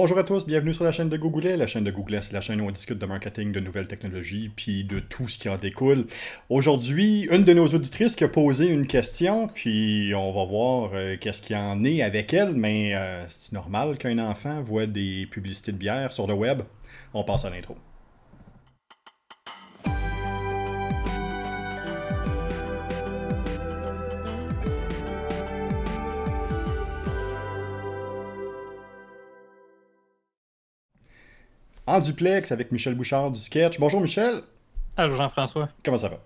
Bonjour à tous, bienvenue sur la chaîne de Google, La chaîne de Google, c'est la chaîne où on discute de marketing, de nouvelles technologies, puis de tout ce qui en découle. Aujourd'hui, une de nos auditrices qui a posé une question, puis on va voir euh, qu'est-ce qui en est avec elle, mais euh, c'est normal qu'un enfant voit des publicités de bière sur le web. On passe à l'intro. en duplex avec Michel Bouchard du sketch. Bonjour Michel. Allô Jean-François. Comment ça va?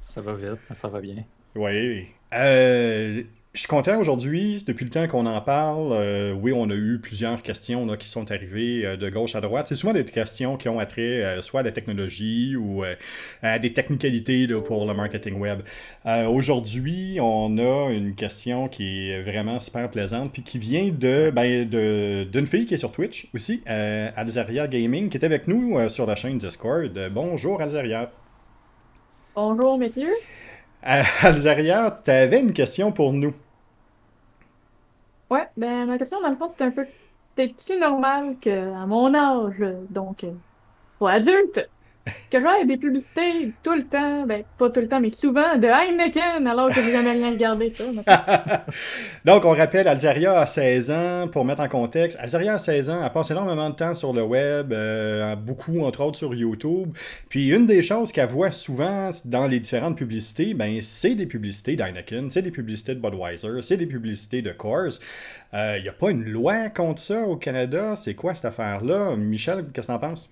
Ça va vite, ça va bien. Oui. Euh, je suis content aujourd'hui, depuis le temps qu'on en parle. Euh, oui, on a eu plusieurs questions qui sont arrivées euh, de gauche à droite. C'est souvent des questions qui ont attrait euh, soit à la technologie ou à des technicalités pour le marketing web. aujourd'hui, on a une question qui est vraiment super plaisante puis qui vient de ben, d'une fille qui est sur Twitch aussi, Alzaria Gaming, qui est avec nous sur la chaîne Discord. Bonjour Alzaria. Bonjour messieurs. À tu avais une question pour nous. Ouais, ben ma question dans le fond, c'est un peu. C'est-tu normal qu'à mon âge, donc, pour euh, adulte, que je vois des publicités tout le temps, ben pas tout le temps, mais souvent, de Heineken, alors que j'ai jamais rien regardé. Donc, on rappelle, Alzeria a 16 ans, pour mettre en contexte, Alzeria a 16 ans, elle passe énormément de temps sur le web, euh, beaucoup, entre autres, sur YouTube. Puis, une des choses qu'elle voit souvent dans les différentes publicités, ben c'est des publicités d'Heineken, c'est des publicités de Budweiser, c'est des publicités de Coors. Il euh, n'y a pas une loi contre ça au Canada, c'est quoi cette affaire-là? Michel, qu'est-ce que tu en penses?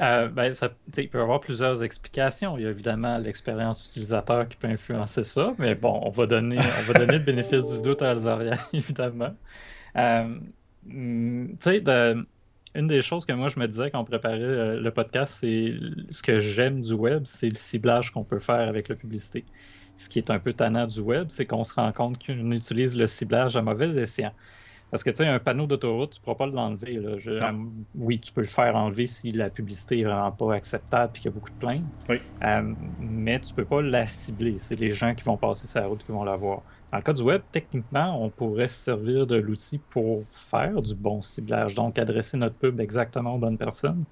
Euh, ben, ça, il peut y avoir plusieurs explications. Il y a évidemment l'expérience utilisateur qui peut influencer ça, mais bon, on va donner, va donner le bénéfice du doute à Alzaria, évidemment. Euh, mm, une des choses que moi je me disais quand on préparait euh, le podcast, c'est ce que j'aime du web, c'est le ciblage qu'on peut faire avec la publicité. Ce qui est un peu tannant du web, c'est qu'on se rend compte qu'on utilise le ciblage à mauvais escient. Parce que, tu sais, un panneau d'autoroute, tu ne pourras pas l'enlever. Euh, oui, tu peux le faire enlever si la publicité n'est vraiment pas acceptable et qu'il y a beaucoup de plaintes. Oui. Euh, mais tu ne peux pas la cibler. C'est les gens qui vont passer sa route qui vont la voir. Dans le cas du web, techniquement, on pourrait se servir de l'outil pour faire du bon ciblage, donc adresser notre pub exactement aux bonnes personnes.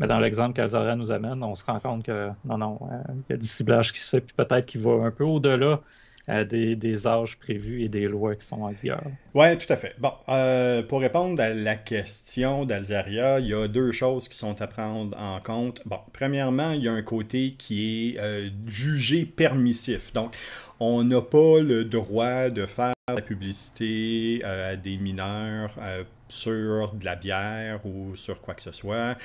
Mais dans l'exemple qu'Alzara nous amène, on se rend compte que non, non, euh, il y a du ciblage qui se fait, puis peut-être qu'il va un peu au-delà à des, des, âges prévus et des lois qui sont en vigueur. Oui, tout à fait. Bon, euh, pour répondre à la question d'Alzaria, il y a deux choses qui sont à prendre en compte. Bon, premièrement, il y a un côté qui est euh, jugé permissif. Donc, on n'a pas le droit de faire la publicité euh, à des mineurs sur de la bière ou sur quoi que ce soit,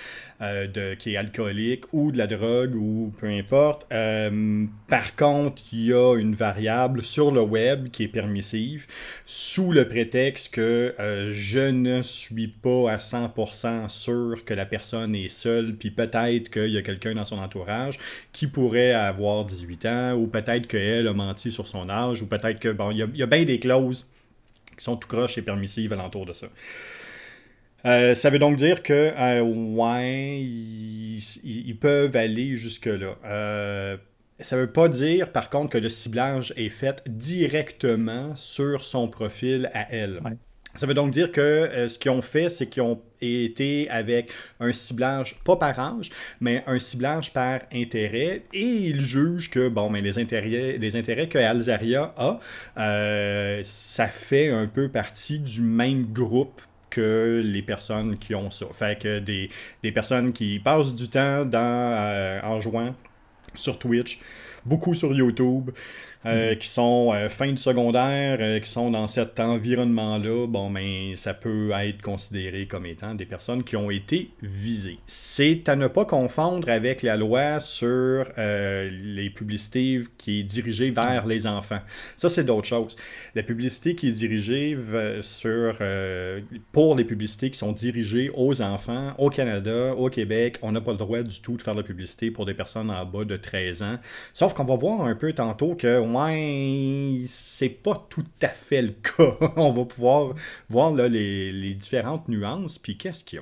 euh, de, qui est alcoolique ou de la drogue ou peu importe. Euh, par contre, il y a une variable sur le web qui est permissive sous le prétexte que euh, je ne suis pas à 100% sûr que la personne est seule, puis peut-être qu'il y a quelqu'un dans son entourage qui pourrait avoir 18 ans ou peut-être qu'elle a menti sur son âge ou peut-être que, bon, il y a bien des clauses qui sont tout croches et permissives alentour de ça. Euh, ça veut donc dire que, euh, ouais, ils, peuvent aller jusque-là. Euh, ça ne veut pas dire, par contre, que le ciblage est fait directement sur son profil à elle. Ça veut donc dire que euh, ce qu'ils ont fait, c'est qu'ils ont été avec un ciblage, pas par âge, mais un ciblage par intérêt. Et ils jugent que, bon, mais les intérêts, les intérêts que Alzaria a, euh, ça fait un peu partie du même groupe que les personnes qui ont ça. Fait que des, des personnes qui passent du temps dans, euh, en jouant sur Twitch, beaucoup sur YouTube, euh, qui sont euh, fin de secondaire, euh, qui sont dans cet environnement-là, bon, mais ben, ça peut être considéré comme étant des personnes qui ont été visées. C'est à ne pas confondre avec la loi sur les publicités qui est dirigée vers les enfants. Ça, c'est d'autres choses. La publicité qui est dirigée sur, pour les publicités qui sont dirigées aux enfants au Canada, au Québec, on n'a pas le droit du tout de faire de la publicité pour des personnes en bas de 13 ans. Sauf qu'on va voir un peu tantôt qu'on c'est pas tout à fait le cas. On va pouvoir voir les, différentes nuances, puis qu'est-ce qu'il y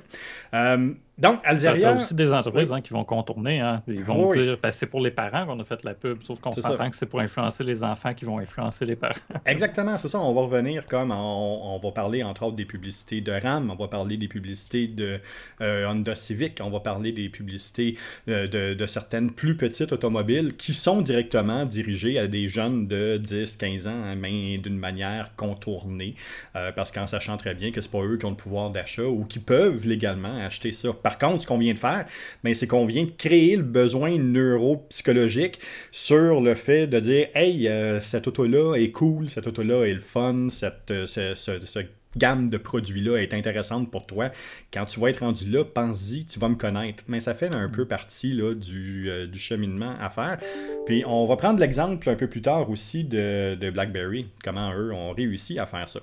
a. Euh, donc, a aussi des entreprises hein, qui vont contourner. Hein. Ils vont dire que ben, c'est pour les parents qu'on a fait la pub, sauf qu'on s'entend que c'est pour influencer les enfants qui vont influencer les parents. Exactement, c'est ça. On va revenir comme on, va parler entre autres des publicités de RAM, on va parler des publicités de euh, Honda Civic, on va parler des publicités euh, de, certaines plus petites automobiles qui sont directement dirigées à des jeunes de 10, 15 ans, hein, mais d'une manière contournée, euh, parce qu'en sachant très bien que ce pas eux qui ont le pouvoir d'achat ou qui peuvent légalement acheter ça par contre, ce qu'on vient de faire, ben, c'est qu'on vient de créer le besoin neuropsychologique sur le fait de dire Hey, euh, cette auto-là est cool, cette auto-là est le fun, cette, euh, gamme de produits-là est intéressante pour toi, quand tu vas être rendu là, pense-y, tu vas me connaître. Mais ça fait un peu partie là, du, euh, cheminement à faire. Puis on va prendre l'exemple un peu plus tard aussi de, de BlackBerry, comment eux ont réussi à faire ça.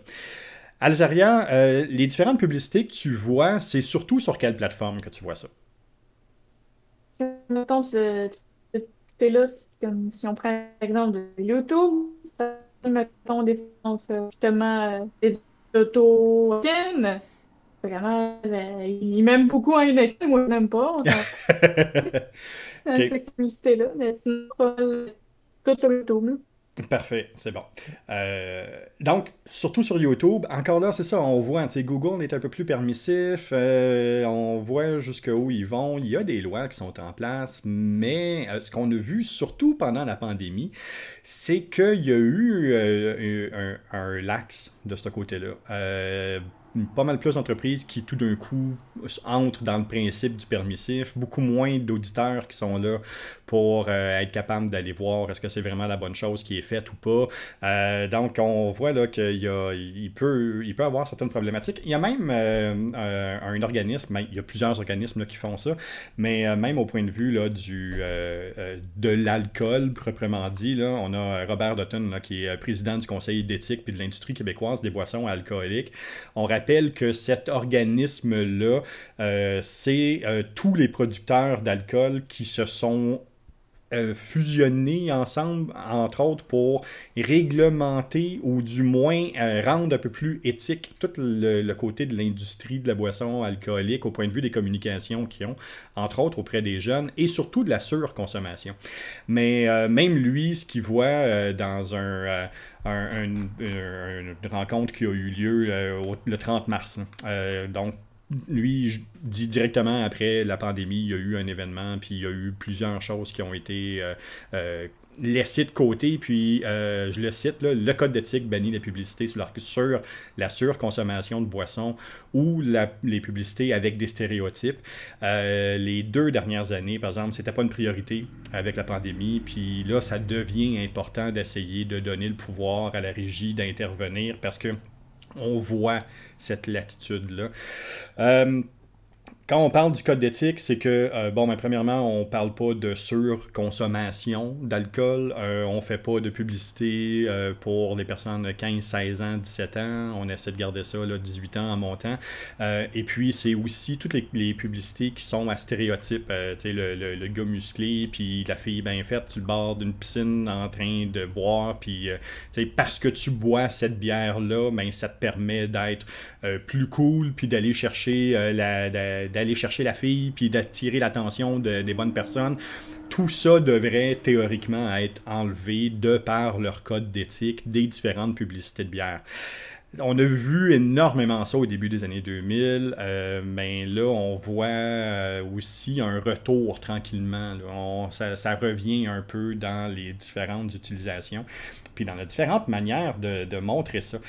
Alzaria, euh, les différentes publicités que tu vois, c'est surtout sur quelle plateforme que tu vois ça? Mettons, c'est là, si on prend l'exemple de YouTube, ça, mettons, des euh, justement, euh, des autos Vraiment, ils m'aiment beaucoup en une moi je n'aime pas. Cette publicité-là, mais sinon, tout sur YouTube. Parfait, c'est bon. Euh, donc, surtout sur YouTube, encore là, c'est ça, on voit, Google est un peu plus permissif, euh, on voit jusqu'où ils vont, il y a des lois qui sont en place, mais euh, ce qu'on a vu, surtout pendant la pandémie, c'est qu'il y a eu un, un, lax de ce côté-là pas mal plus d'entreprises qui tout d'un coup entrent dans le principe du permissif, beaucoup moins d'auditeurs qui sont là pour euh, être capable d'aller voir est-ce que c'est vraiment la bonne chose qui est faite ou pas. Euh, donc, on voit là qu'il il peut, il peut avoir certaines problématiques. Il y a même euh, un organisme, ben, il y a plusieurs organismes qui font ça, mais même au point de vue là, du, de l'alcool proprement dit, là, on a Robert Dutton qui est président du Conseil d'éthique puis de l'industrie québécoise des boissons alcooliques. On rappelle que cet organisme-là, c'est tous les producteurs d'alcool qui se sont euh, fusionner ensemble, entre autres pour réglementer ou du moins euh, rendre un peu plus éthique tout le, côté de l'industrie de la boisson alcoolique au point de vue des communications qu'ils ont, entre autres auprès des jeunes et surtout de la surconsommation. Mais euh, même lui, ce qu'il voit dans un... une rencontre qui a eu lieu le, 30 mars. Hein. donc, lui, je dis directement après la pandémie, il y a eu un événement, puis il y a eu plusieurs choses qui ont été euh, euh, laissées de côté. Puis, euh, je le cite, le code d'éthique bannit la publicité sur la, la surconsommation de boissons ou les publicités avec des stéréotypes. les deux dernières années, par exemple, c'était pas une priorité avec la pandémie. Puis là, ça devient important d'essayer de donner le pouvoir à la régie d'intervenir parce que on voit cette latitude-là. Euh, quand on parle du code d'éthique, c'est que, euh, bon, ben, premièrement, on parle pas de surconsommation d'alcool. Euh, on fait pas de publicité euh, pour les personnes de 15, 16 ans, 17 ans. On essaie de garder ça, là, 18 ans en montant. et puis, c'est aussi toutes les, publicités qui sont à stéréotype. tu sais, le, gars musclé, puis la fille bien faite, tu le bord d'une piscine en train de boire, puis, tu sais, parce que tu bois cette bière-là, ben, ça te permet d'être plus cool, puis d'aller chercher la d'aller chercher la fille, puis d'attirer l'attention de, des bonnes personnes, tout ça devrait théoriquement être enlevé de par leur code d'éthique des différentes publicités de bière. On a vu énormément ça au début des années 2000, mais euh, ben là, on voit euh, aussi un retour tranquillement. ça, ça, revient un peu dans les différentes utilisations. Puis dans les différentes manières de, montrer ça.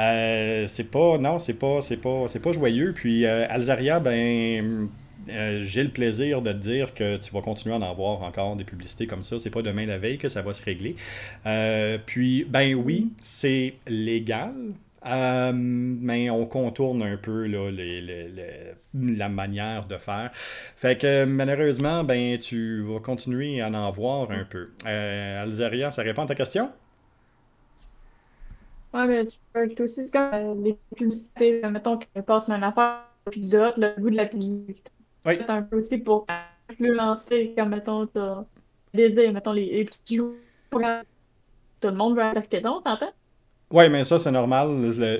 Euh, c'est pas, non, c'est pas, c'est pas, c'est pas joyeux. Puis euh, Alzaria, ben. Euh, j'ai le plaisir de te dire que tu vas continuer à en avoir encore des publicités comme ça. C'est pas demain la veille que ça va se régler. puis, ben oui, c'est légal, mais on contourne un peu la manière de faire. Fait que malheureusement, ben, tu vas continuer à en voir un peu. Alzaria, ça répond à ta question? Ouais, mais tu peux aussi, euh, les publicités, mettons qui passent une affaire épisode le goût de la publicité Oui. C'est un peu aussi pour plus lancer, comme mettons, t'as des mettons les, les petits Tout le monde veut un en t'entends? Oui, mais ça, c'est normal.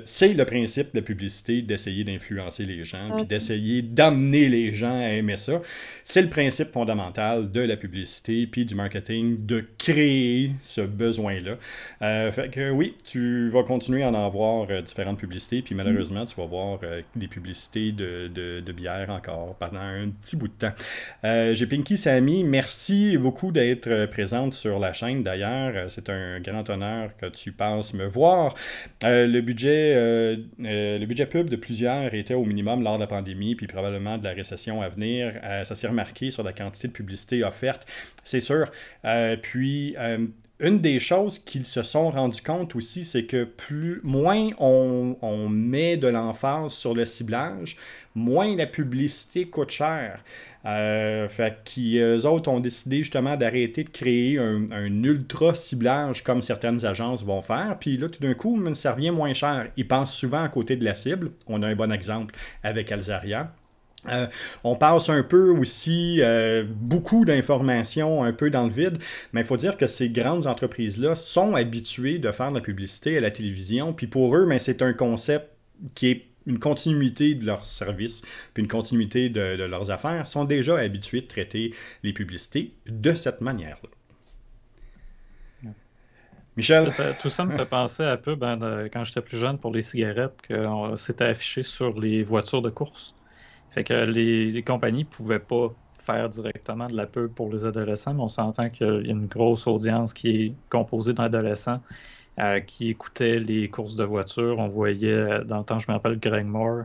C'est le principe de la publicité d'essayer d'influencer les gens, puis d'essayer d'amener les gens à aimer ça. C'est le principe fondamental de la publicité, puis du marketing, de créer ce besoin-là. Euh, fait que oui, tu vas continuer à en avoir euh, différentes publicités, puis malheureusement, tu vas voir euh, des publicités de, bière encore pendant un petit bout de temps. J'ai Pinky Samy, merci beaucoup d'être présente sur la chaîne d'ailleurs. C'est un grand honneur que tu passes me voir euh, le, budget, euh, euh, le budget pub de plusieurs était au minimum lors de la pandémie, puis probablement de la récession à venir. ça s'est remarqué sur la quantité de publicité offerte, c'est sûr. puis une des choses qu'ils se sont rendus compte aussi, c'est que plus moins on, met de l'emphase sur le ciblage, moins la publicité coûte cher. Euh, fait autres ont décidé justement d'arrêter de créer un, un, ultra ciblage comme certaines agences vont faire. Puis là, tout d'un coup, ça revient moins cher. Ils pensent souvent à côté de la cible. On a un bon exemple avec Alzaria. Euh, on passe un peu aussi euh, beaucoup d'informations un peu dans le vide, mais il faut dire que ces grandes entreprises-là sont habituées de faire de la publicité à la télévision, puis pour eux, ben, c'est un concept qui est une continuité de leurs services, puis une continuité de, leurs affaires, sont déjà habitués de traiter les publicités de cette manière-là. Michel. tout ça me fait penser un peu ben, quand j'étais plus jeune pour les cigarettes, que c'était affiché sur les voitures de course. Fait que les, compagnies pouvaient pas faire directement de la pub pour les adolescents, mais on s'entend qu'il y a une grosse audience qui est composée d'adolescents euh, qui écoutaient les courses de voiture. On voyait, euh, dans le temps, je me rappelle Greg Moore,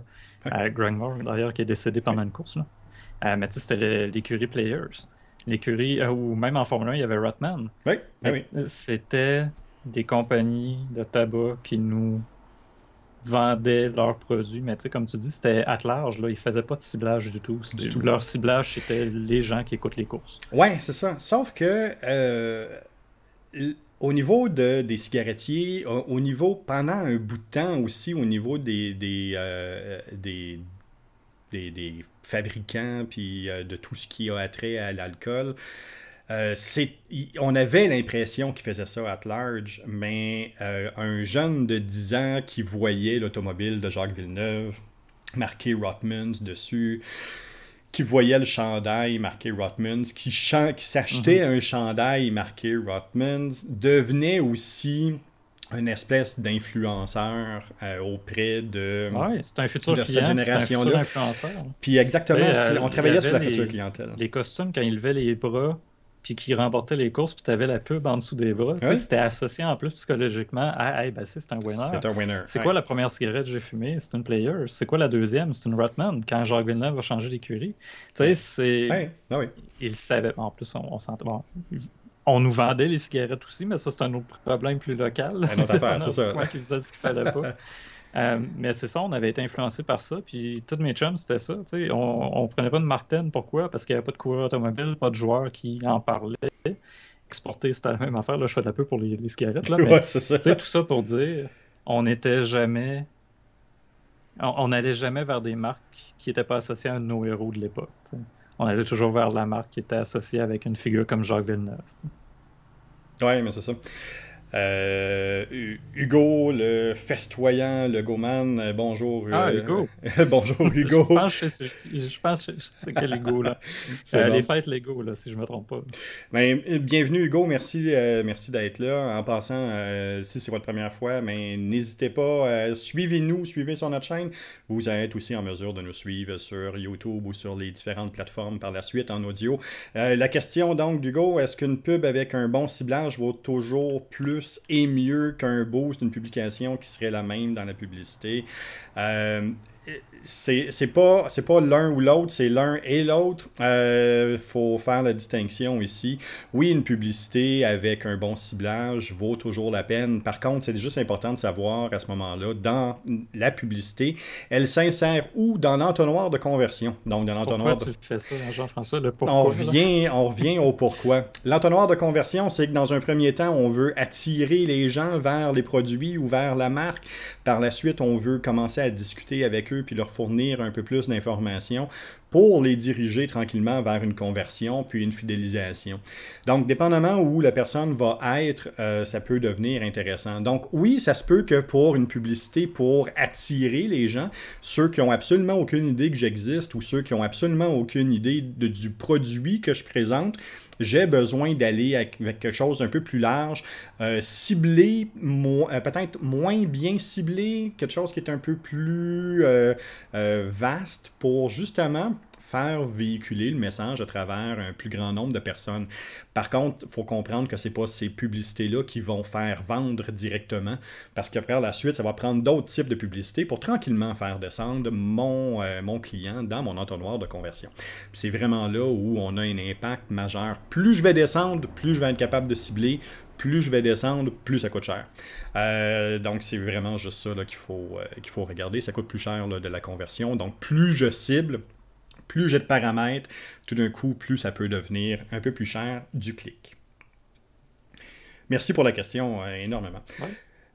euh, Greg Moore d'ailleurs, qui est décédé pendant une course. Là. mais tu sais, c'était l'écurie Players. L'écurie, ou même en Formule 1, il y avait Rotman. Oui, ben oui. C'était des compagnies de tabac qui nous vendaient leurs produits. Mais comme tu dis, c'était à large. Là, ils ne faisaient pas de ciblage du tout. Leur ciblage, c'était les gens qui écoutent les courses. Oui, c'est ça. Sauf que euh, au niveau des cigarettiers, au, niveau, pendant un bout de temps aussi, au niveau des, des, euh, euh, des fabricants, puis de tout ce qui a attrait à l'alcool. Euh, on avait l'impression qu'il faisait ça à large, mais euh, un jeune de 10 ans qui voyait l'automobile de Jacques Villeneuve, marqué Rotmans dessus, qui voyait le chandail marqué Rotmans, qui, s'achetait mhm. un chandail marqué Rotmans, devenait aussi une espèce d'influenceur euh, auprès de, ouais, c'est un futur cette génération-là. Puis exactement, on travaillait sur la future clientèle. Les costumes, quand il levait les bras, puis qui remportait les courses, puis tu avais la pub en dessous des bras. C'était associé en plus psychologiquement à hey, ben, c'est un winner. C'est un winner. C'est quoi la première cigarette que j'ai fumée C'est une player. C'est quoi la deuxième C'est une Rotman. Quand Jacques Villeneuve va changer d'écurie. Tu sais, c'est. Ben oui. Il savait. En plus, on, on Bon, on nous vendait les cigarettes aussi, mais ça, c'est un autre problème plus local. Un autre affaire, c'est ça. ce qu'il fallait pas. Euh, mais c'est ça, on avait été influencé par ça. Puis tous mes chums, c'était ça. On prenait pas de Martin. Pourquoi? Parce qu'il n'y avait pas de coureur automobile, pas de joueurs qui en parlait. Exporter, c'était la même affaire. Là, je fais peu pour les, cigarettes. Là, mais, Tout ça pour dire, on n'était jamais. On n'allait jamais vers des marques qui n'étaient pas associées à nos héros de l'époque. On allait toujours vers la marque qui était associée avec une figure comme Jacques Villeneuve. Oui, mais c'est ça. Euh, Hugo, le festoyant, le goman, euh, bonjour. Euh, ah, Hugo. bonjour, Hugo. je pense que c'est, quel Hugo, là. C'est Les fêtes Lego, là, si je ne me trompe pas. Ben, bienvenue, Hugo. Merci, merci d'être là. En passant, si c'est votre première fois, mais ben, n'hésitez pas, suivez-nous, suivez sur notre chaîne. Vous êtes aussi en mesure de nous suivre sur YouTube ou sur les différentes plateformes par la suite en audio. la question, donc, d'Hugo, est-ce qu'une pub avec un bon ciblage vaut toujours plus et mieux qu'un boost, une publication qui serait la même dans la publicité. Euh, c'est pas c'est pas l'un ou l'autre, c'est l'un et l'autre. Il euh, faut faire la distinction ici. Oui, une publicité avec un bon ciblage vaut toujours la peine. Par contre, c'est juste important de savoir à ce moment-là, dans la publicité, elle s'insère où dans l'entonnoir de conversion. Donc, dans l'entonnoir tu fais ça, Jean-François, On revient, on revient au pourquoi. L'entonnoir de conversion, c'est que dans un premier temps, on veut attirer les gens vers les produits ou vers la marque. Par la suite, on veut commencer à discuter avec eux puis leur fournir un peu plus d'informations pour les diriger tranquillement vers une conversion puis une fidélisation. Donc, dépendamment où la personne va être, euh, ça peut devenir intéressant. Donc, oui, ça se peut que pour une publicité, pour attirer les gens, ceux qui ont absolument aucune idée que j'existe ou ceux qui ont absolument aucune idée du produit que je présente, j'ai besoin d'aller avec quelque chose un peu plus large, euh, ciblé, euh, peut-être moins bien ciblé, quelque chose qui est un peu plus vaste pour justement faire véhiculer le message à travers un plus grand nombre de personnes. Par contre, il faut comprendre que ce n'est pas ces publicités-là qui vont faire vendre directement, parce qu'après la suite, ça va prendre d'autres types de publicités pour tranquillement faire descendre mon, euh, mon client dans mon entonnoir de conversion. C'est vraiment là où on a un impact majeur. Plus je vais descendre, plus je vais être capable de cibler, plus je vais descendre, plus ça coûte cher. Euh, donc, c'est vraiment juste ça qu'il faut, euh, qu'il faut regarder. Ça coûte plus cher de la conversion. Donc, plus je cible, plus j'ai de paramètres, tout d'un coup, plus ça peut devenir un peu plus cher du clic. Merci pour la question euh, énormément.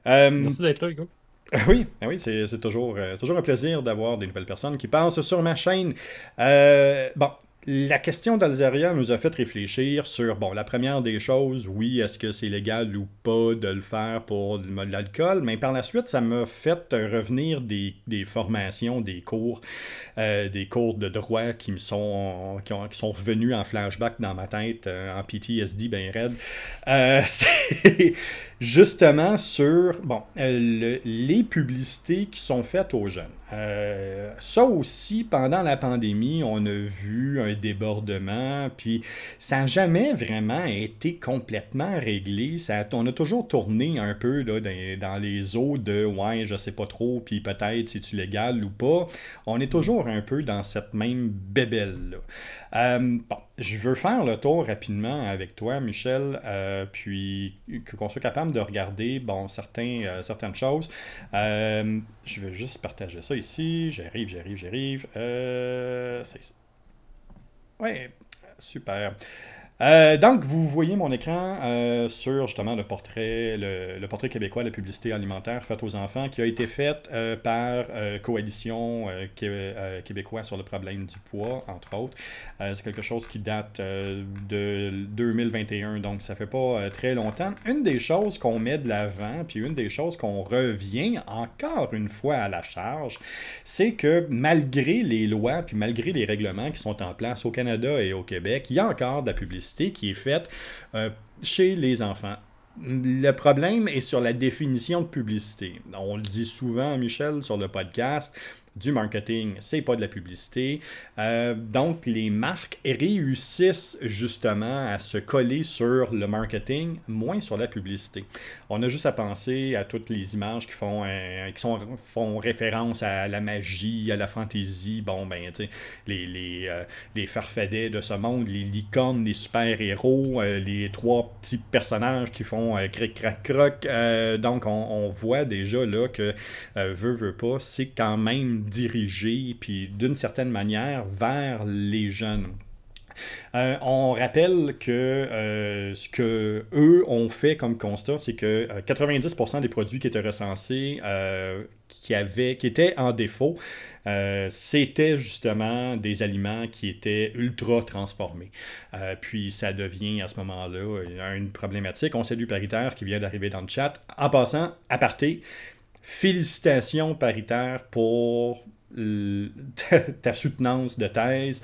Euh, Merci d'être là, Hugo. Ah oui, ah oui c'est toujours, euh, toujours un plaisir d'avoir des nouvelles personnes qui passent sur ma chaîne. bon, la question d'Alzeria nous a fait réfléchir sur, bon, la première des choses, oui, est-ce que c'est légal ou pas de le faire pour le de l'alcool, mais par la suite, ça m'a fait revenir des, formations, des cours, euh, des cours de droit qui me sont, qui, sont revenus en flashback dans ma tête, euh, en PTSD bien raide. Euh, justement sur, bon, les publicités qui sont faites aux jeunes. Euh, ça aussi, pendant la pandémie, on a vu un débordement, puis ça n'a jamais vraiment été complètement réglé. Ça, on a toujours tourné un peu là, dans, les eaux de ouais, je sais pas trop, puis peut-être c'est-tu légal ou pas. On est toujours un peu dans cette même bébelle. Là. Euh, bon, je veux faire le tour rapidement avec toi, Michel, euh, puis qu'on soit capable de regarder bon, certains, euh, certaines choses. Euh, je vais juste partager ça ici. J'arrive, j'arrive, j'arrive. C'est ça. Ouais, super. Euh, donc, vous voyez mon écran euh, sur justement le portrait, le, de portrait québécois, la publicité alimentaire faite aux enfants, qui a été faite euh, par Coalition québécois sur le problème du poids, entre autres. c'est quelque chose qui date de 2021, donc ça fait pas très longtemps. Une des choses qu'on met de l'avant, puis une des choses qu'on revient encore une fois à la charge, c'est que malgré les lois, puis malgré les règlements qui sont en place au Canada et au Québec, il y a encore de la publicité qui est faite euh, chez les enfants. Le problème est sur la définition de publicité. On le dit souvent, Michel, sur le podcast, du marketing, c'est pas de la publicité. Euh, donc, les marques réussissent justement à se coller sur le marketing, moins sur la publicité. On a juste à penser à toutes les images qui font, euh, qui sont, font référence à la magie, à la fantaisie, bon, ben, tu sais, les, les, euh, farfadets de ce monde, les licornes, les super-héros, les trois petits personnages qui font cric crac croc donc, on, on, voit déjà là que veut, veut pas, c'est quand même dirigés puis d'une certaine manière, vers les jeunes. Euh, on rappelle que euh, ce que eux ont fait comme constat, c'est que 90% euh, des produits qui étaient recensés, qui, avaient, qui étaient en défaut, c'était justement des aliments qui étaient ultra transformés. puis ça devient à ce moment-là une problématique. On sait du Paritaire qui vient d'arriver dans le chat. En passant, à parté, Félicitations paritaire pour ta soutenance de thèse.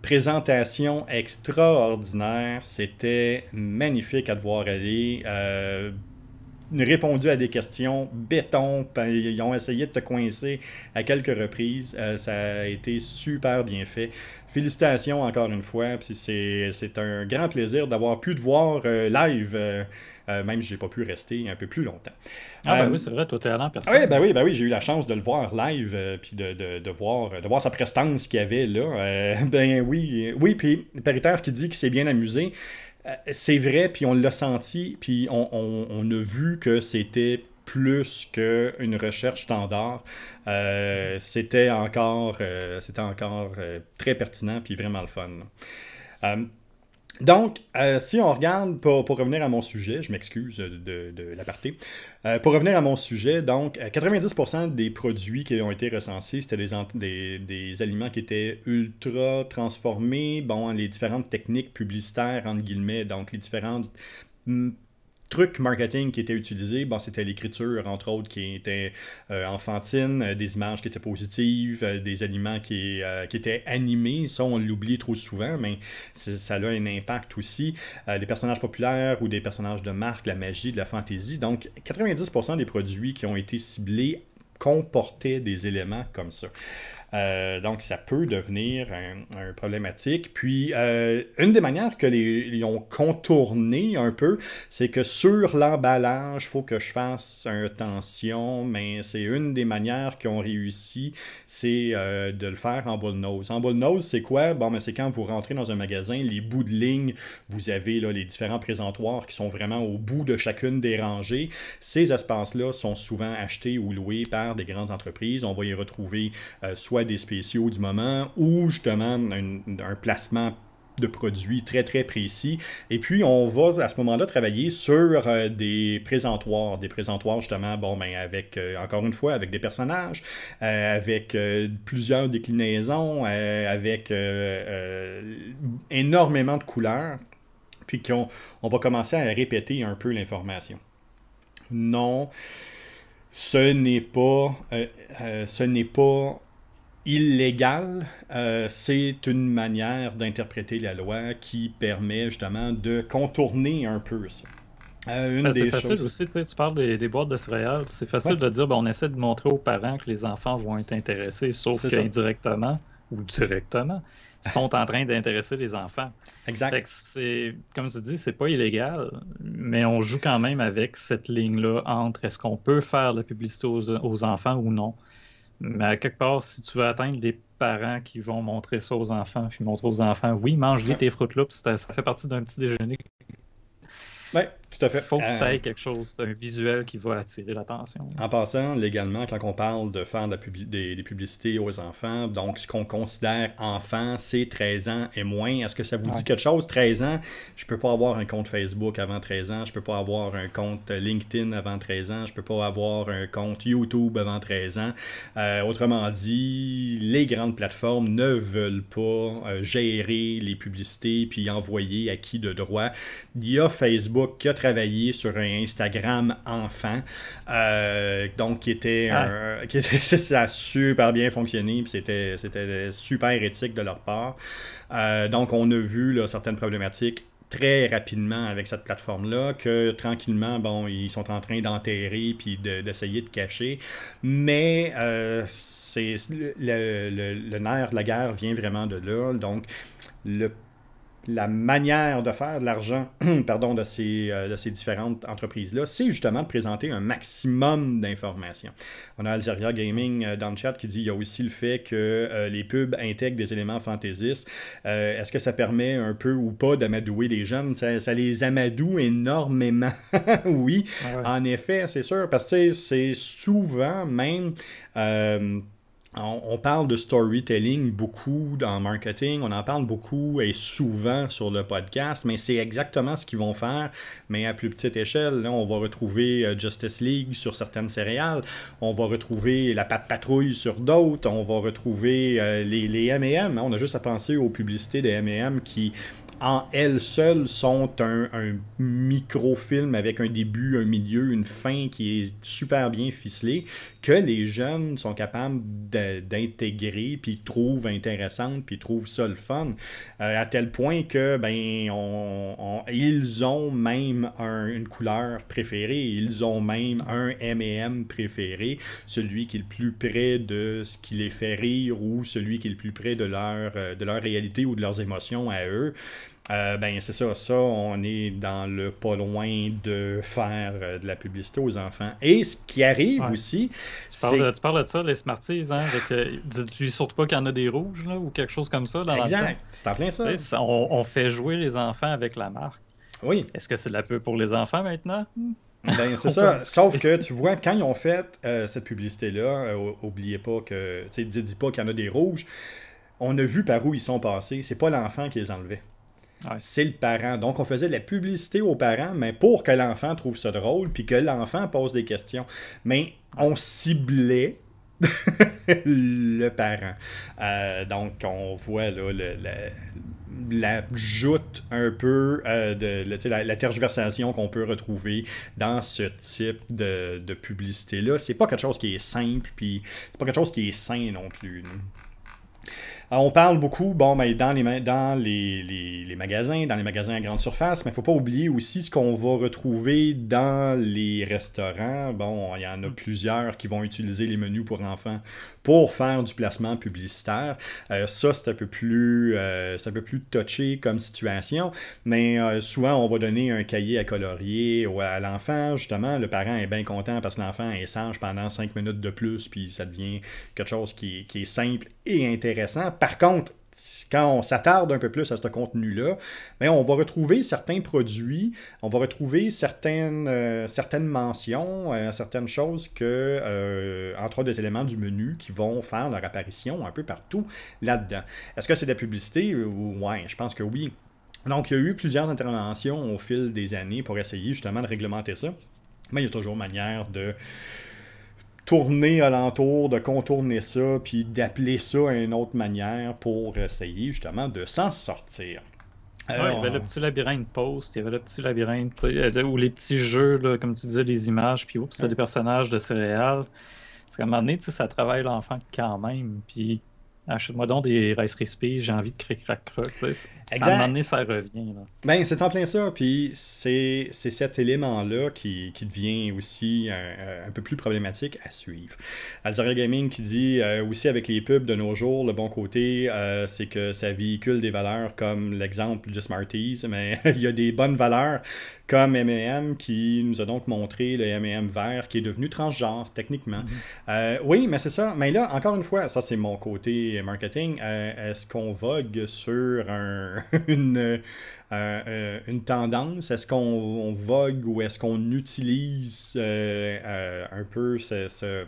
Présentation extraordinaire. C'était magnifique à te voir aller. Euh, répondu à des questions béton. Ils ont essayé de te coincer à quelques reprises. Euh, ça a été super bien fait. Félicitations encore une fois. C'est un grand plaisir d'avoir pu te voir euh, live. Euh, euh, si même j'ai pas pu rester un peu plus longtemps. Ah, ben euh, oui, c'est vrai, totalement. Ah oui, ben oui, ben oui j'ai eu la chance de le voir live, euh, puis de, de, voir, de voir sa prestance qu'il y avait là. ben oui, oui, puis Paritaire qui dit qu'il s'est bien amusé. C'est vrai, puis on l'a senti, puis on, a vu que c'était plus qu'une recherche standard. c'était encore, c'était encore très pertinent puis vraiment le fun. Donc, euh, si on regarde, pour, revenir à mon sujet, je m'excuse de, de, l'aparté, euh, pour revenir à mon sujet, donc 90% euh, des produits qui ont été recensés, c'était des, des, des, aliments qui étaient ultra transformés, bon, les différentes techniques publicitaires, entre guillemets, donc les différentes mm, truc marketing qui était utilisé, bon, c'était l'écriture, entre autres, qui était euh, enfantine, euh, des images qui étaient positives, euh, des aliments qui, étaient animés. Ça, on l'oublie trop souvent, mais ça a un impact aussi. des personnages populaires ou des personnages de marque, la magie, de la fantaisie. Donc, 90% des produits qui ont été ciblés comportaient des éléments comme ça. Euh, donc, ça peut devenir un, problématique. Puis, euh, une des manières que les, ils ont contourné un peu, c'est que sur l'emballage, il faut que je fasse attention, tension, mais c'est une des manières qu'ils ont réussi, c'est euh, de le faire en boule nose. En boule nose, c'est quoi? Bon, mais c'est quand vous rentrez dans un magasin, les bouts de ligne, vous avez les différents présentoirs qui sont vraiment au bout de chacune des rangées. Ces espaces-là sont souvent achetés ou loués par des grandes entreprises. On va y retrouver soit des spéciaux du moment ou justement un, placement de produits très très précis. Et puis on va à ce moment-là travailler sur euh, des présentoirs, des présentoirs justement, bon ben avec euh, encore une fois avec des personnages, euh, avec plusieurs déclinaisons, avec énormément de couleurs, puis qu'on on va commencer à répéter un peu l'information. Non, ce n'est pas, ce n'est pas illégal, euh, c'est une manière d'interpréter la loi qui permet justement de contourner un peu ça. Euh, ben, c'est facile aussi, tu, parles des, boîtes de céréales. C'est facile de dire bon on essaie de montrer aux parents que les enfants vont être intéressés, sauf qu'indirectement ou directement, ils sont en train d'intéresser les enfants. Exact. c'est, comme tu dis, c'est pas illégal, mais on joue quand même avec cette ligne-là entre est-ce qu'on peut faire de la publicité aux enfants ou non. Mais à quelque part, si tu veux atteindre les parents qui vont montrer ça aux enfants, puis montrer aux enfants, oui, mange-les tes Fruit Loops, ça, ça fait partie d'un petit déjeuner. Tout à fait. Faut que être euh, quelque chose, un visuel qui va attirer l'attention. En passant, légalement, quand on parle de faire des, publicités aux enfants, donc ce qu'on considère enfant, c'est 13 ans et moins. Est-ce que ça vous dit quelque chose? 13 ans, je peux pas avoir un compte Facebook avant 13 ans, je peux pas avoir un compte LinkedIn avant 13 ans, je peux pas avoir un compte YouTube avant 13 ans. Euh, autrement dit, les grandes plateformes ne veulent pas euh, gérer les publicités puis envoyer à qui de droit. Il y a Facebook qui travailler sur un Instagram enfant. Euh, donc, qui était, ah. ça a super bien fonctionné. C'était super éthique de leur part. Euh, donc, on a vu certaines problématiques très rapidement avec cette plateforme-là, que tranquillement, bon, ils sont en train d'enterrer puis d'essayer de, cacher. Mais euh, c'est le, nerf de la guerre vient vraiment de là. Donc, le la manière de faire de l'argent pardon, de ces, euh, de ces différentes entreprises-là, c'est justement de présenter un maximum d'informations. On a Alzeria Gaming euh, dans le chat qui dit il y a aussi le fait que euh, les pubs intègrent des éléments fantaisistes. Est-ce que ça permet un peu ou pas d'amadouer les jeunes ça, les amadoue énormément. oui, ah en effet, c'est sûr, parce que c'est souvent même on, parle de storytelling beaucoup dans marketing, on en parle beaucoup et souvent sur le podcast, mais c'est exactement ce qu'ils vont faire, mais à plus petite échelle. on va retrouver euh, Justice League sur certaines céréales, on va retrouver la patte patrouille sur d'autres, on va retrouver euh, les, les M&M. On a juste à penser aux publicités des M&M qui en elles seules sont un, un microfilm avec un début, un milieu, une fin qui est super bien ficelé que les jeunes sont capables d'intégrer, puis trouvent intéressante, puis trouvent ça le fun, euh, à tel point que ben on, ils ont même un, une couleur préférée, ils ont même un M&M préféré, celui qui est le plus près de ce qui les fait rire ou celui qui est le plus près de leur, euh, de leur réalité ou de leurs émotions à eux. Euh, ben, c'est ça, ça, on est dans le pas loin de faire euh, de la publicité aux enfants. Et ce qui arrive aussi, c'est... Tu, parles de ça, les Smarties, hein, avec, tu euh, dis surtout pas qu'il y en a des rouges, là, ou quelque chose comme ça. Dans exact, c'est en plein ça. On, fait jouer les enfants avec la marque. Oui. Est-ce que c'est de la peur pour les enfants maintenant? Ben, c'est ça. Sauf que tu vois, quand ils ont fait euh, cette publicité-là, oubliez pas que, tu sais, dis pas qu'il y en a des rouges, on a vu par où ils sont passés. C'est pas l'enfant qui les enlevait. C'est le parent. Donc, on faisait de la publicité aux parents, mais pour que l'enfant trouve ça drôle, puis que l'enfant pose des questions. Mais on ciblait le parent. Euh, donc, on voit là, le, la joute un peu euh, de la, tergiversation qu'on peut retrouver dans ce type de, publicité-là. C'est pas quelque chose qui est simple, puis c'est pas quelque chose qui est sain non plus. Euh, on parle beaucoup, bon, mais ben, dans, les, dans les, magasins, dans les magasins à grande surface, mais il ne faut pas oublier aussi ce qu'on va retrouver dans les restaurants. Bon, il y en a mm. plusieurs qui vont utiliser les menus pour enfants pour faire du placement publicitaire. Euh, ça, c'est un, peu plus, euh, c'est un peu plus touché comme situation, mais souvent, on va donner un cahier à colorier à l'enfant, justement. Le parent est bien content parce que l'enfant est sage pendant cinq minutes de plus, puis ça devient quelque chose qui est simple et intéressant. Par contre, quand on s'attarde un peu plus à ce contenu-là, ben, on va retrouver certains produits, on va retrouver certaines, euh, certaines mentions, euh, certaines choses que, euh, entre autres, des éléments du menu qui vont faire leur apparition un peu partout là-dedans. Est-ce que c'est de la publicité? Oui, je pense que oui. Donc, il y a eu plusieurs interventions au fil des années pour essayer justement de réglementer ça. Mais il y a toujours manière de tourner alentour, de contourner ça, puis d'appeler ça à une autre manière pour essayer justement de s'en sortir. il y avait euh, le petit labyrinthe post, il y avait le petit labyrinthe, euh, ou les petits jeux, là, comme tu disais, les images, puis oups, c'est des personnages de céréales. Parce qu'à un moment donné, ça travaille l'enfant quand même. Puis achète-moi donc des Rice crispy j'ai envie de cric crac croc. À ça revient. Ben, c'est en plein ça. Puis c'est cet élément-là qui, devient aussi un, peu plus problématique à suivre. Alzaria Gaming qui dit euh, aussi avec les pubs de nos jours, le bon côté, euh, c'est que ça véhicule des valeurs comme l'exemple du Smarties, mais il y a des bonnes valeurs comme M&M qui nous a donc montré le M&M vert qui est devenu transgenre techniquement. Mm-hmm. Euh, oui, mais c'est ça. Mais là, encore une fois, ça c'est mon côté marketing, euh, est-ce qu'on vogue sur euh, euh, une, tendance? Est-ce qu'on vogue ou est-ce qu'on utilise un peu ce,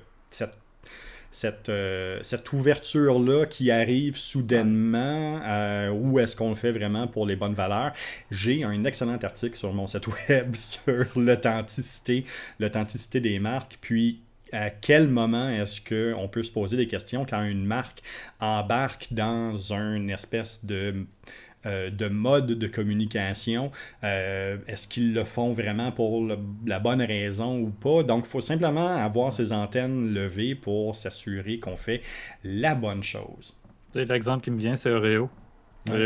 cette ouverture-là qui arrive soudainement, ou est-ce qu'on le fait vraiment pour les bonnes valeurs. J'ai un excellent article sur mon site web sur l'authenticité, l'authenticité des marques, puis à quel moment est-ce qu'on peut se poser des questions quand une marque embarque dans une espèce euh, de... mode de communication. Euh, est-ce qu'ils le font vraiment pour la bonne raison ou pas? Donc, il faut simplement avoir ses antennes levées pour s'assurer qu'on fait la bonne chose. L'exemple qui me vient, c'est Oreo.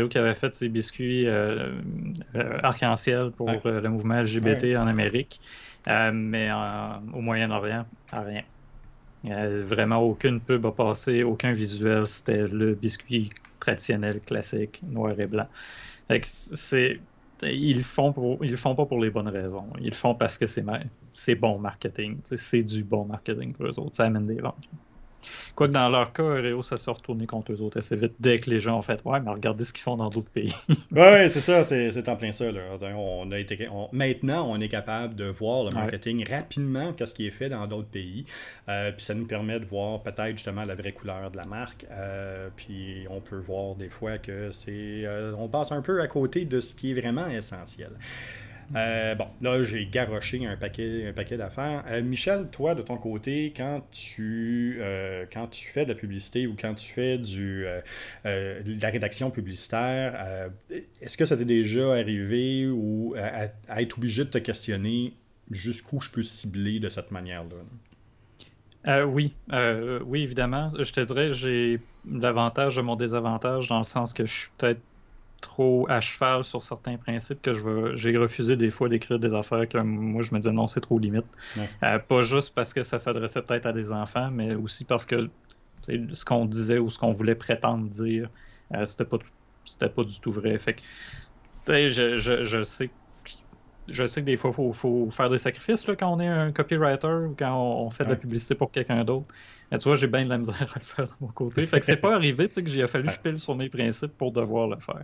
qui avait fait ses biscuits euh, arc-en-ciel pour le mouvement LGBT en Amérique. Euh, mais euh, au Moyen-Orient, rien. Euh, vraiment aucune pub a passé, aucun visuel. C'était le biscuit traditionnel, classique, noir et blanc. ils font ils font pas pour les bonnes raisons. Ils le font parce que c'est c'est bon marketing. C'est du bon marketing pour eux autres. Ça amène des ventes. Quoique dans leur cas, Réo, ça s'est retourné contre eux autres assez vite dès que les gens ont fait Ouais, mais regardez ce qu'ils font dans d'autres pays. oui, c'est ça, c'est en plein ça. Là. On a été, maintenant, on est capable de voir le marketing rapidement, qu'est-ce qui est fait dans d'autres pays. Euh, puis ça nous permet de voir peut-être justement la vraie couleur de la marque. Euh, puis on peut voir des fois que c'est. Euh, on passe un peu à côté de ce qui est vraiment essentiel. Euh, bon, là, j'ai garoché un paquet, un paquet d'affaires. Euh, Michel, toi, de ton côté, quand tu, euh, quand tu fais de la publicité ou quand tu fais du, de la rédaction publicitaire, est-ce que ça t'est déjà arrivé ou à, être obligé de te questionner jusqu'où je peux cibler de cette manière-là? oui, oui, évidemment. Je te dirais, j'ai l'avantage de mon désavantage dans le sens que je suis peut-être trop à cheval sur certains principes que je veux j'ai refusé des fois d'écrire des affaires que moi je me disais non, c'est trop limite. Euh, pas juste parce que ça s'adressait peut-être à des enfants, mais aussi parce que ce qu'on disait ou ce qu'on voulait prétendre dire, euh, c'était pas pas du tout vrai. Fait que, je, je, je, sais je sais que des fois, il faut, faire des sacrifices quand on est un copywriter ou quand on, fait de la publicité pour quelqu'un d'autre tu vois, j'ai bien de la misère à le faire de mon côté. Fait que c'est pas arrivé, tu sais, que j'ai fallu que ah. je pile sur mes principes pour devoir le faire.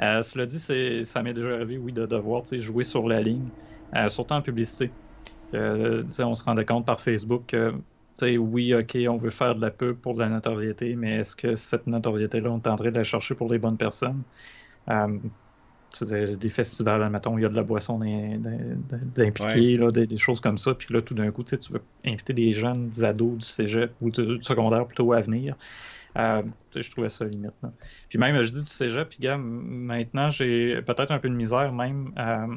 Euh, cela dit, ça m'est déjà arrivé, oui, de devoir jouer sur la ligne, euh, surtout en publicité. Euh, on se rendait compte par Facebook que, oui, OK, on veut faire de la pub pour de la notoriété, mais est-ce que cette notoriété-là, on est de la chercher pour les bonnes personnes? des, des, festivals, admettons, il y a de la boisson d'impliquer, des, choses comme ça. Puis là, tout d'un coup, tu veux inviter des jeunes, des ados du cégep ou du, secondaire plutôt à venir. Euh, je trouvais ça limite. Puis même, je dis du cégep, puis gars, maintenant, j'ai peut-être un peu de misère même à, euh,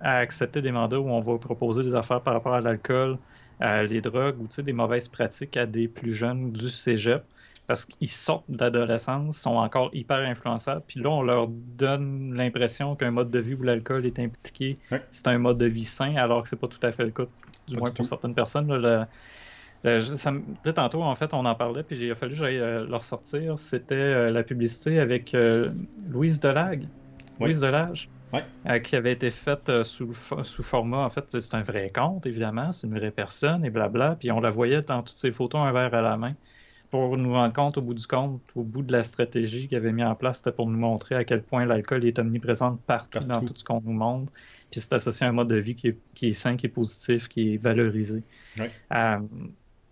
à accepter des mandats où on va proposer des affaires par rapport à l'alcool, à les drogues ou des mauvaises pratiques à des plus jeunes du cégep parce qu'ils sortent d'adolescence, sont encore hyper influençables. Puis là, on leur donne l'impression qu'un mode de vie où l'alcool est impliqué, c'est un mode de vie sain, alors que c'est pas tout à fait le cas, du moins pour certaines personnes. Là, tantôt, en fait, on en parlait, puis il a fallu que j'aille euh, leur sortir. C'était euh, la publicité avec euh, Louise Delage. Louise Delage. Ouais. qui avait été faite sous, sous format, en fait, c'est un vrai compte, évidemment, c'est une vraie personne et blabla. Puis on la voyait dans toutes ses photos, un verre à la main pour nous rendre compte, au bout du compte, au bout de la stratégie qu'il avait mis en place, c'était pour nous montrer à quel point l'alcool est omniprésent partout, dans tout ce qu'on nous montre. Puis c'est associé à un mode de vie qui est, sain, qui est positif, qui est valorisé. Euh,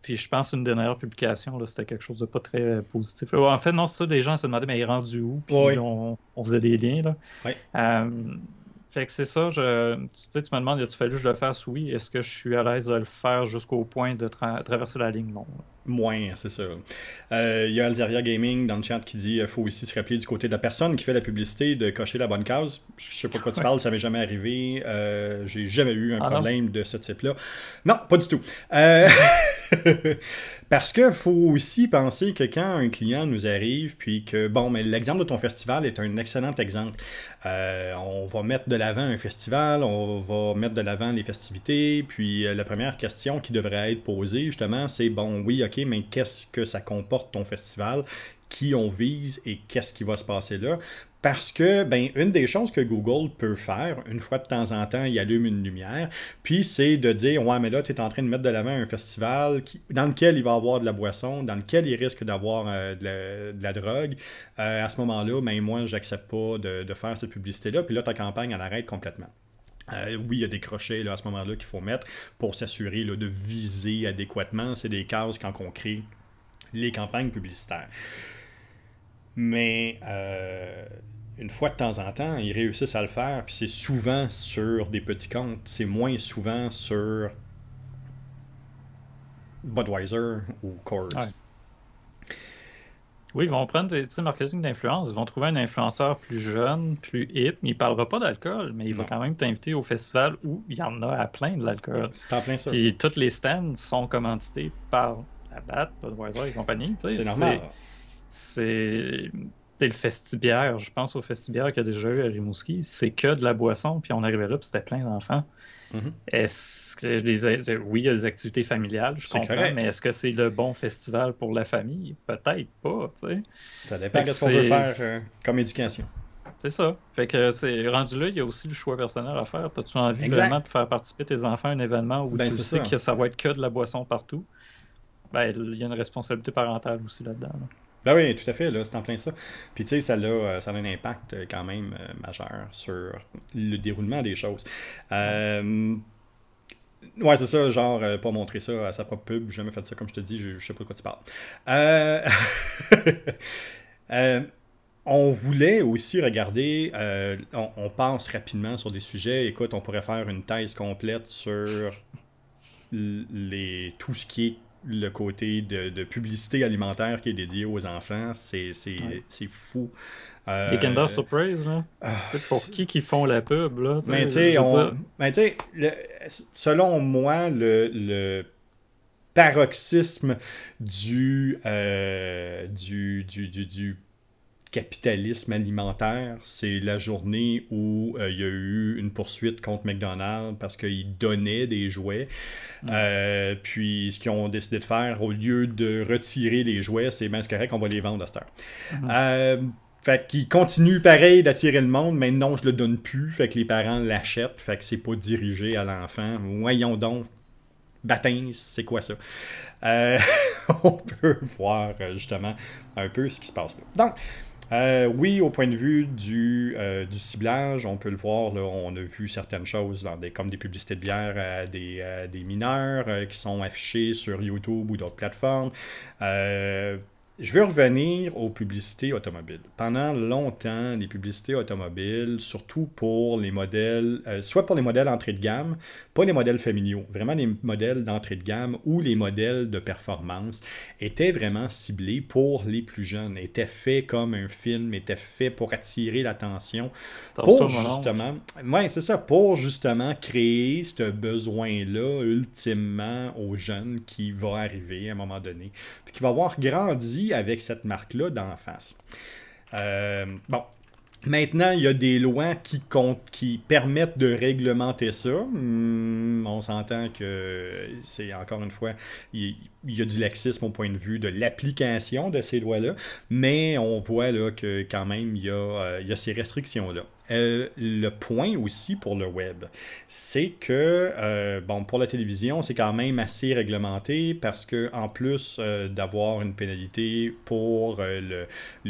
puis je pense une dernière publication, c'était quelque chose de pas très positif. Euh, en fait, non, c'est ça, les gens se demandaient, mais il est rendu où? Puis on, faisait des liens. Là. Euh, fait que c'est ça, je, tu, sais, tu me demandes, as-tu fallu que je le fasse? Oui. Est-ce que je suis à l'aise de le faire jusqu'au point de traverser la ligne? Non. Moins, c'est ça. Il euh, y a Alzeria Gaming dans le chat qui dit il euh, faut aussi se rappeler du côté de la personne qui fait la publicité de cocher la bonne case. Je sais pas quoi tu parles, ça m'est jamais arrivé. Euh, j'ai jamais eu un ah problème de ce type-là. Non, pas du tout. Parce que faut aussi penser que quand un client nous arrive, puis que, bon, mais l'exemple de ton festival est un excellent exemple. Euh, on va mettre de l'avant un festival, on va mettre de l'avant les festivités, puis euh, la première question qui devrait être posée, justement, c'est, bon, oui, ok, mais qu'est-ce que ça comporte ton festival? qui on vise et qu'est-ce qui va se passer là. Parce que, ben, une des choses que Google peut faire, une fois de temps en temps, il allume une lumière, puis c'est de dire Ouais, mais là, tu es en train de mettre de l'avant un festival dans lequel il va avoir de la boisson, dans lequel il risque d'avoir euh, de, la drogue. Euh, à ce moment-là, mais ben, moi, j'accepte pas de, faire cette publicité-là, puis là, ta campagne, elle arrête complètement. Euh, oui, il y a des crochets là, à ce moment-là qu'il faut mettre pour s'assurer de viser adéquatement. C'est des cases quand on crée les campagnes publicitaires. Mais euh, une fois de temps en temps, ils réussissent à le faire, puis c'est souvent sur des petits comptes, c'est moins souvent sur Budweiser ou Coors. Oui, ils vont prendre des marketing d'influence. Ils vont trouver un influenceur plus jeune, plus hip, mais il ne parlera pas d'alcool, mais il va quand même t'inviter au festival où il y en a à plein de l'alcool. C'est plein ça. toutes les stands sont commandités par la BAT, Budweiser et compagnie. C'est normal c'est le festibiaire. Je pense au festibiaire qu'il y a déjà eu à Rimouski. C'est que de la boisson, puis on arrivait là, puis c'était plein d'enfants. Mhm. Est-ce que les oui, il y a des activités familiales, je comprends, mais est-ce que c'est le bon festival pour la famille Peut-être pas, tu sais. Ça dépend de ce qu'on veut faire euh, comme éducation. C'est ça. Fait que c'est rendu là, il y a aussi le choix personnel à faire. As-tu envie vraiment de faire participer tes enfants à un événement où ben, tu sais que ça va être que de la boisson partout? Ben, il y a une responsabilité parentale aussi là-dedans. là dedans ben oui, tout à fait, c'est en plein ça. Puis tu sais, ça, euh, a, ça un impact euh, quand même euh, majeur sur le déroulement des choses. Euh, ouais, c'est ça, genre, pas montrer ça à sa propre pub, j'ai jamais fait ça, comme je te dis, je, sais pas de quoi tu parles. on voulait aussi regarder, on, on pense rapidement sur des sujets, écoute, on pourrait faire une thèse complète sur les, tout ce qui est le côté de, publicité alimentaire qui est dédié aux enfants, c'est fou. Euh, les Kinder Surprise, là. Ah, pour qui qui font la pub, là? Mais tu sais, on... selon moi, le, le paroxysme du, euh, du, du, du capitalisme alimentaire, c'est la journée où euh, il y a eu une poursuite contre McDonald's parce qu'ils donnaient des jouets. Mm. Euh, puis ce qu'ils ont décidé de faire, au lieu de retirer les jouets, c'est bien correct, on va les vendre à cette heure. Mm-hmm. Euh, fait qu'ils continuent pareil d'attirer le monde, mais non, je le donne plus. Fait que les parents l'achètent, fait que c'est pas dirigé à l'enfant. Voyons donc, Baptême, c'est quoi ça? on peut voir justement un peu ce qui se passe là. Donc, euh, oui, au point de vue du, euh, du ciblage, on peut le voir, on a vu certaines choses, comme des publicités de bière des, des mineurs euh, qui sont affichées sur YouTube ou d'autres plateformes. Je veux revenir aux publicités automobiles. Pendant longtemps, les publicités automobiles, surtout pour les modèles, euh, soit pour les modèles entrée de gamme, pas les modèles familiaux, vraiment les modèles d'entrée de gamme ou les modèles de performance, étaient vraiment ciblés pour les plus jeunes, étaient faits comme un film, étaient faits pour attirer l'attention, pour justement, ouais, c'est ça, pour justement créer ce besoin-là ultimement aux jeunes qui vont arriver à un moment donné, puis qui vont avoir grandi avec cette marque-là d'en face. Euh, bon, Maintenant, il y a des lois qui, qui permettent de réglementer ça. Hmm, on s'entend que c'est encore une fois, il y a du laxisme au point de vue de l'application de ces lois-là, mais on voit là, que quand même, il y a, euh, ces restrictions-là. Euh, le point aussi pour le web, c'est que, euh, bon, pour la télévision, c'est quand même assez réglementé parce que, en plus d'avoir une pénalité pour le,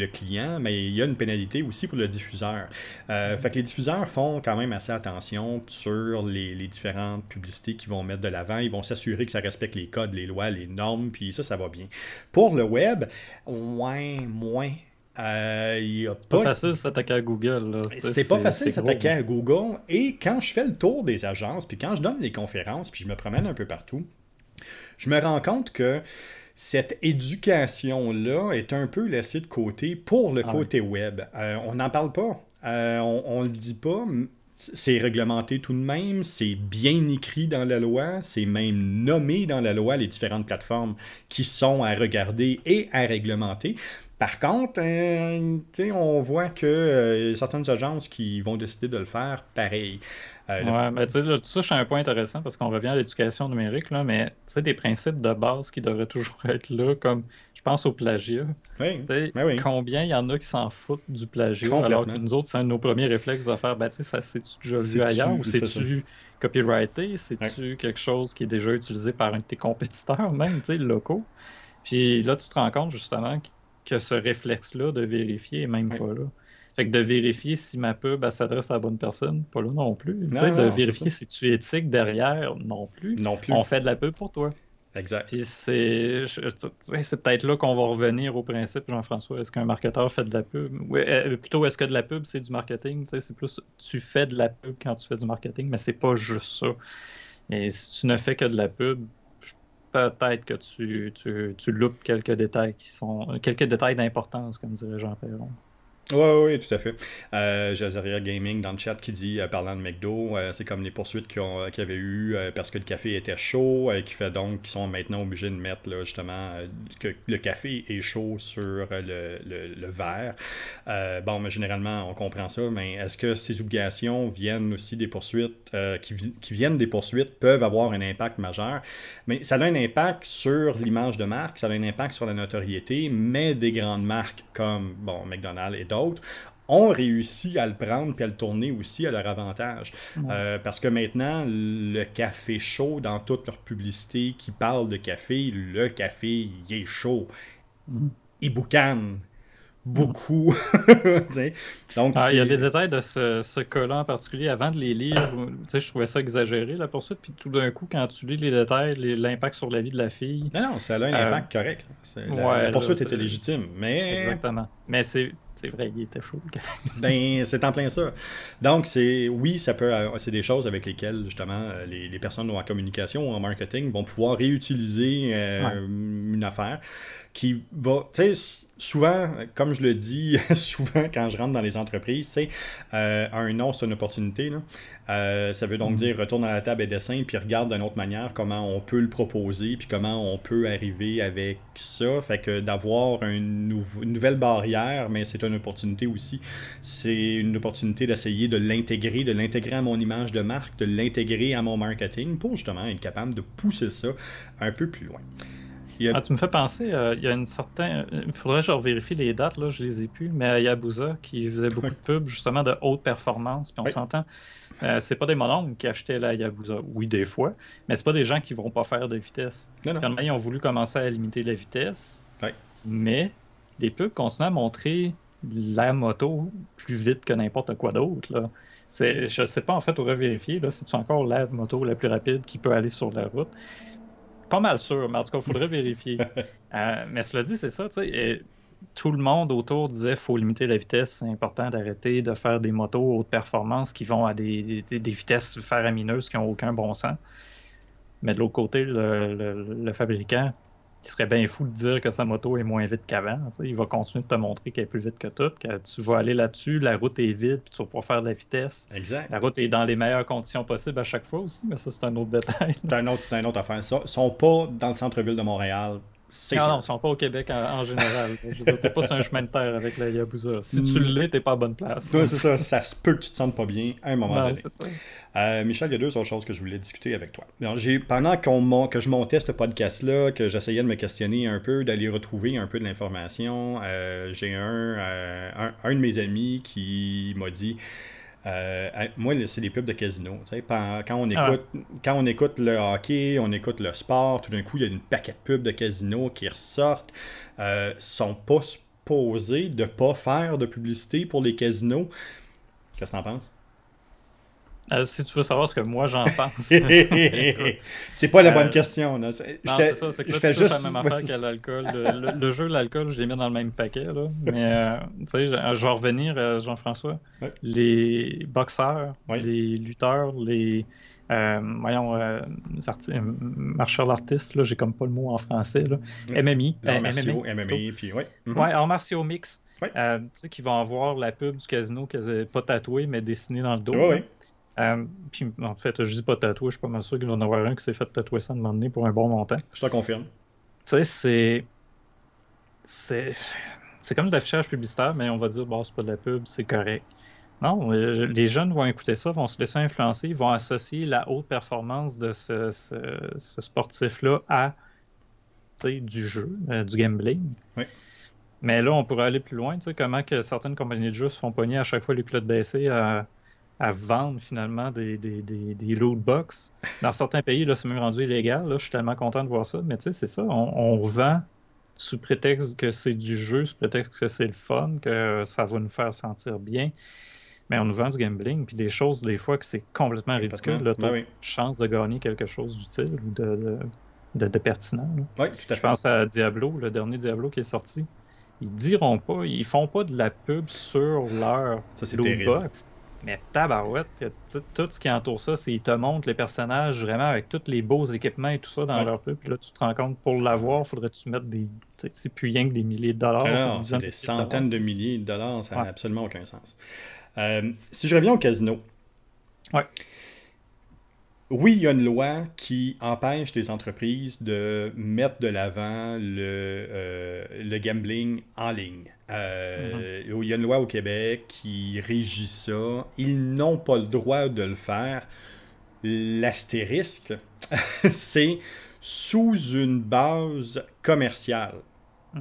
client, mais il y a une pénalité aussi pour le diffuseur. fait que les diffuseurs font quand même assez attention sur les, les différentes publicités qu'ils vont mettre de l'avant. Ils vont s'assurer que ça respecte les codes, les lois, les normes puis ça, ça va bien. Pour le web, moins, moins. Euh, y a pas... facile de s'attaquer à Google. C'est pas facile de s'attaquer à hein. Google. Et quand je fais le tour des agences, puis quand je donne des conférences, puis je me promène un peu partout, je me rends compte que cette éducation-là est un peu laissée de côté pour le ah côté web. Euh, on n'en parle pas. Euh, on ne le dit pas, c'est réglementé tout de même, c'est bien écrit dans la loi, c'est même nommé dans la loi les différentes plateformes qui sont à regarder et à réglementer. Par contre, euh, on voit que euh, certaines agences qui vont décider de le faire, pareil. Euh, mais tu sais, là, tu touches un point intéressant parce qu'on revient à l'éducation numérique, là, mais tu sais, des principes de base qui devraient toujours être là, comme pense au plagiat. Ben combien il y en a qui s'en foutent du plagiat alors que nous autres, c'est un de nos premiers réflexes de faire ben, c'est-tu déjà vu ailleurs ou c'est-tu copyrighté C'est-tu quelque chose qui est déjà utilisé par un de tes compétiteurs, même locaux Puis là, tu te rends compte justement que ce réflexe-là de vérifier est même pas là. Fait que de vérifier si ma pub s'adresse à la bonne personne, pas là non plus. de vérifier si tu es éthique derrière, Non plus. On fait de la pub pour toi. Exact. c'est, c'est peut-être là qu'on va revenir au principe, Jean-François. Est-ce qu'un marketeur fait de la pub? Oui, euh, plutôt, est-ce que de la pub, c'est du marketing? C'est plus, tu fais de la pub quand tu fais du marketing, mais c'est pas juste ça. Et si tu ne fais que de la pub, peut-être que tu, tu, tu loupes quelques détails qui sont quelques détails d'importance, comme dirait Jean Perron. Oui, oui, tout à fait. Euh, Jazaria Gaming dans le chat qui dit, euh, parlant de McDo, euh, c'est comme les poursuites qu'il y euh, avait eu parce que le café était chaud, et qui fait donc qu'ils sont maintenant obligés de mettre justement que le café est chaud sur le, le, verre. bon, mais généralement, on comprend ça, mais est-ce que ces obligations viennent aussi des poursuites, qui, viennent des poursuites, peuvent avoir un impact majeur? Mais ça a un impact sur l'image de marque, ça a un impact sur la notoriété, mais des grandes marques comme, bon, McDonald's et d'autres, ont réussi à le prendre puis à le tourner aussi à leur avantage. Euh, parce que maintenant, le café chaud, dans toute leur publicité qui parle de café, le café, il est chaud. Et mm. Il boucane. Mm. Beaucoup. Donc, ah, il y a des détails de ce, ce cas-là en particulier. Avant de les lire, je trouvais ça exagéré, la poursuite. Puis tout d'un coup, quand tu lis les détails, l'impact sur la vie de la fille. Non, non, ça a un impact euh, correct. La, poursuite était légitime. Mais... Exactement. Mais c'est c'est vrai, il était chaud. ben, c'est en plein ça. Donc, c'est oui, ça peut, euh, c'est des choses avec lesquelles justement euh, les, personnes en communication ou en marketing vont pouvoir réutiliser euh, une affaire qui va, tu souvent, comme je le dis souvent quand je rentre dans les entreprises, c'est euh, un non, c'est une opportunité. Euh, ça veut donc mm. dire retourne à la table et dessin, puis regarde d'une autre manière comment on peut le proposer, puis comment on peut arriver avec ça. Fait que d'avoir une, nouvelle barrière, mais c'est une opportunité aussi. C'est une opportunité d'essayer de l'intégrer, de l'intégrer à mon image de marque, de l'intégrer à mon marketing pour justement être capable de pousser ça un peu plus loin. Ah, tu me fais penser, euh, il y a une certaine. Il faudrait que je les dates, là, je les ai plus, mais à Yabuza, qui faisait beaucoup de pubs, justement, de haute performance, puis on s'entend. Euh, c'est pas des mononcles qui achetaient la Yabuza, Oui, des fois, mais c'est pas des gens qui vont pas faire de vitesse. Non, ils ont voulu commencer à limiter la vitesse, mais les pubs continuent à montrer la moto plus vite que n'importe quoi d'autre. Je sais pas, en fait, on va vérifier là, si c'est encore la moto la plus rapide qui peut aller sur la route pas mal sûr, mais en tout cas, il faudrait vérifier. Euh, mais cela dit, c'est ça, tu sais. Tout le monde autour disait faut limiter la vitesse, c'est important d'arrêter de faire des motos haute performance qui vont à des, vitesses faramineuses qui n'ont aucun bon sens. Mais de l'autre côté, le fabricant qui serait bien fou de dire que sa moto est moins vite qu'avant. Il va continuer de te montrer qu'elle est plus vite que tout, que tu vas aller là-dessus, la route est vide, puis tu vas pouvoir faire de la vitesse. Exact. La route est dans les meilleures conditions possibles à chaque fois aussi, mais ça, c'est un autre détail. C'est un autre, autre affaire. Ils sont pas dans le centre-ville de Montréal non, non, ils sont pas au Québec en, général. Je veux t'es pas sur un chemin de terre avec la Yabusa. Si tu mm. l'es, t'es pas à bonne place. c'est ça. Ça se peut que tu te sentes pas bien à un moment Oui, donné. Ça. Euh, Michel, il y a deux autres choses que je voulais discuter avec toi. pendant qu'on que je montais ce podcast-là, que j'essayais de me questionner un peu, d'aller retrouver un peu de l'information, euh, j'ai un, euh, un, un, de mes amis qui m'a dit euh, moi, c'est les pubs de casino. Quand on, ah. écoute, quand on écoute le hockey, on écoute le sport, tout d'un coup, il y a une paquette de pubs de casino qui ressortent. Euh, sont pas supposés de pas faire de publicité pour les casinos. Qu'est-ce que t'en penses? Euh, si tu veux savoir ce que moi j'en pense. c'est pas la bonne euh, question. Là. Non, c'est ça. C'est fais juste... la même affaire qu'à l'alcool. Le, jeu, l'alcool, je l'ai mis dans le même paquet. Mais, euh, tu sais, je vais revenir, Jean-François. Les boxeurs, les lutteurs, les. Euh, voyons, marcheurs d'artistes, j'ai comme pas le mot en français. Là. MMI. En martiaux, MMA, MMA puis ouais. Mhm. martiaux mix. Tu sais qui vont avoir la pub du casino, pas tatouée, mais dessinée dans le dos. oui. Euh, puis en fait, je dis pas tatoué, je suis pas mal sûr qu'il va en avoir un qui s'est fait tatouer ça à un moment donné pour un bon montant. Je te confirme. Tu sais, c'est. C'est. comme de l'affichage publicitaire, mais on va dire, bon, c'est pas de la pub, c'est correct. Non, euh, les jeunes vont écouter ça, vont se laisser influencer, vont associer la haute performance de ce, sportif-là à du jeu, euh, du gambling. Oui. Mais là, on pourrait aller plus loin. tu sais, Comment que certaines compagnies de jeu se font pogner à chaque fois les culottes baissées à, à vendre finalement des, des, des, box. Dans certains pays, là, c'est même rendu illégal. je suis tellement content de voir ça. Mais tu sais, c'est ça. On, vend sous prétexte que c'est du jeu, sous prétexte que c'est le fun, que ça va nous faire sentir bien. Mais on nous vend du gambling, puis des choses, des fois, que c'est complètement ridicule. Là, ben une chance de gagner quelque chose d'utile ou de, pertinent. je pense à Diablo, le dernier Diablo qui est sorti. Ils diront pas, ils font pas de la pub sur leur ça, loot mais tabarouette, tout ce qui entoure ça, c'est qu'ils te montrent les personnages vraiment avec tous les beaux équipements et tout ça dans leur peu. Puis là, tu te rends compte, pour l'avoir, faudrait-tu mettre des. C'est plus rien que des milliers de dollars. Ah des, centaines de, milliers de dollars, ça n'a absolument aucun sens. Euh, si je reviens au casino. Ouais. Oui, il y a une loi qui empêche les entreprises de mettre de l'avant le, euh, le gambling en ligne. Il euh, y a une loi au Québec qui régit ça. Ils n'ont pas le droit de le faire. L'astérisque, c'est sous une base commerciale. Mm.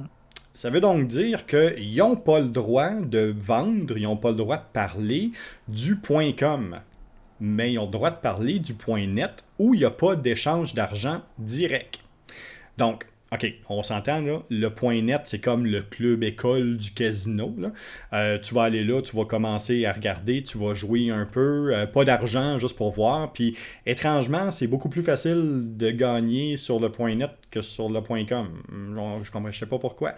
Ça veut donc dire qu'ils n'ont pas le droit de vendre, ils n'ont pas le droit de parler du point .com, mais ils ont le droit de parler du point .net où il n'y a pas d'échange d'argent direct. Donc, OK, on s'entend là. Le point net, c'est comme le club école du casino. Euh, tu vas aller là, tu vas commencer à regarder, tu vas jouer un peu, euh, pas d'argent juste pour voir. Puis étrangement, c'est beaucoup plus facile de gagner sur le point net que sur le point com. je ne sais pas pourquoi.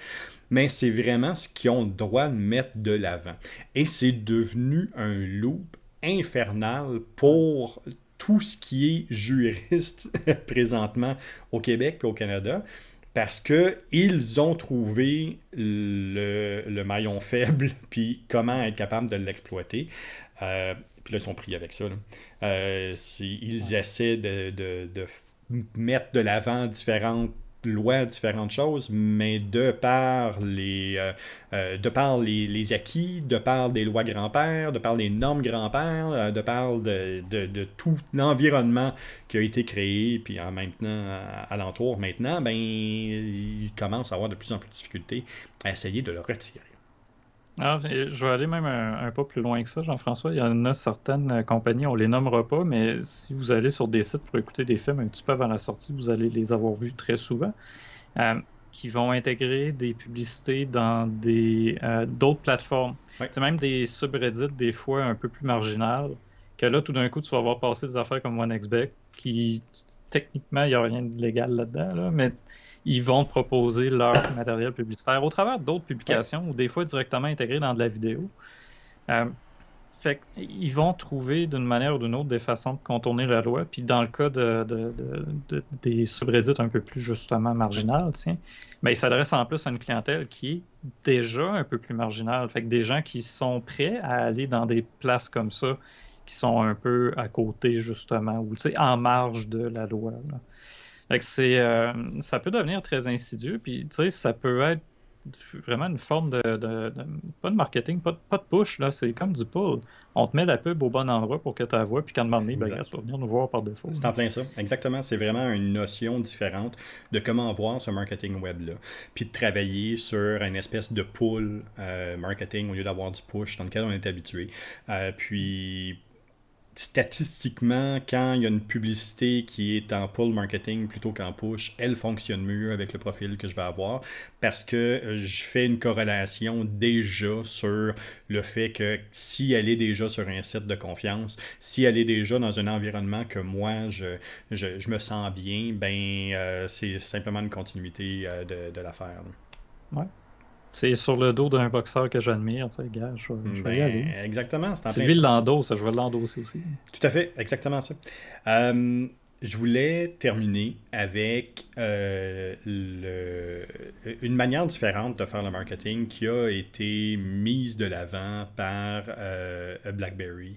Mais c'est vraiment ce qu'ils ont le droit de mettre de l'avant. Et c'est devenu un loop infernal pour tout ce qui est juriste présentement au Québec et au Canada parce que ils ont trouvé le, maillon faible, puis comment être capable de l'exploiter. Euh, puis là, ils sont pris avec ça. Euh, ils essaient de, de, mettre de l'avant différentes loi différentes choses, mais de par les, acquis, euh, euh, de par les, acquis, de par des lois grand-père, de par les normes grand-père, euh, de par de, tout l'environnement qui a été créé, puis en maintenant alentour maintenant, ben, il commence à avoir de plus en plus de difficultés à essayer de le retirer. Ah, je vais aller même un, peu plus loin que ça, Jean-François. Il y en a certaines euh, compagnies, on les nommera pas, mais si vous allez sur des sites pour écouter des films un petit peu avant la sortie, vous allez les avoir vus très souvent, euh, qui vont intégrer des publicités dans des euh, d'autres plateformes. C'est même des subreddits des fois un peu plus marginales, que là, tout d'un coup, tu vas avoir passé des affaires comme OneXBeck, qui techniquement, il n'y a rien de légal là-dedans, mais ils vont proposer leur matériel publicitaire au travers d'autres publications ou des fois directement intégrés dans de la vidéo. Euh, fait ils vont trouver d'une manière ou d'une autre des façons de contourner la loi. Puis dans le cas des subreddits un peu plus justement marginales, tiens, bien, ils s'adressent en plus à une clientèle qui est déjà un peu plus marginale. Fait que des gens qui sont prêts à aller dans des places comme ça, qui sont un peu à côté justement, ou en marge de la loi. Là c'est, euh, ça peut devenir très insidieux, puis tu sais, ça peut être vraiment une forme de, pas de marketing, pas de, push, là, c'est comme du pull. On te met la pub au bon endroit pour que tu la vois, puis quand m'en ben, tu vas venir nous voir par défaut. C'est en plein ça. Exactement. C'est vraiment une notion différente de comment voir ce marketing web-là. Puis de travailler sur une espèce de pull euh, marketing au lieu d'avoir du push dans lequel on est habitué. Euh, puis statistiquement, quand il y a une publicité qui est en pull marketing plutôt qu'en push, elle fonctionne mieux avec le profil que je vais avoir parce que euh, je fais une corrélation déjà sur le fait que si elle est déjà sur un site de confiance, si elle est déjà dans un environnement que moi, je, je, me sens bien, ben euh, c'est simplement une continuité euh, de, l'affaire. C'est sur le dos d'un boxeur que j'admire, tu sais, gars, je, vais y ben, aller. Exactement. C'est lui ça. je vais l'endosser aussi. Tout à fait, exactement ça. Euh, je voulais terminer avec euh, le, une manière différente de faire le marketing qui a été mise de l'avant par euh, BlackBerry.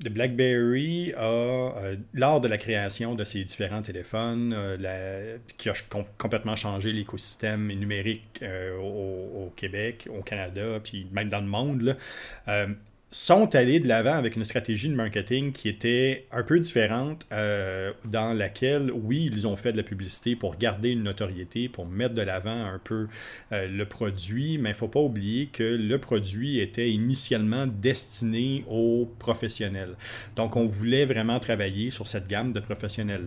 BlackBerry a, euh, lors de la création de ses différents téléphones, euh, qui a complètement changé l'écosystème numérique euh, au, au, Québec, au Canada, puis même dans le monde, là, sont allés de l'avant avec une stratégie de marketing qui était un peu différente, euh, dans laquelle, oui, ils ont fait de la publicité pour garder une notoriété, pour mettre de l'avant un peu euh, le produit, mais il ne faut pas oublier que le produit était initialement destiné aux professionnels. Donc, on voulait vraiment travailler sur cette gamme de professionnels.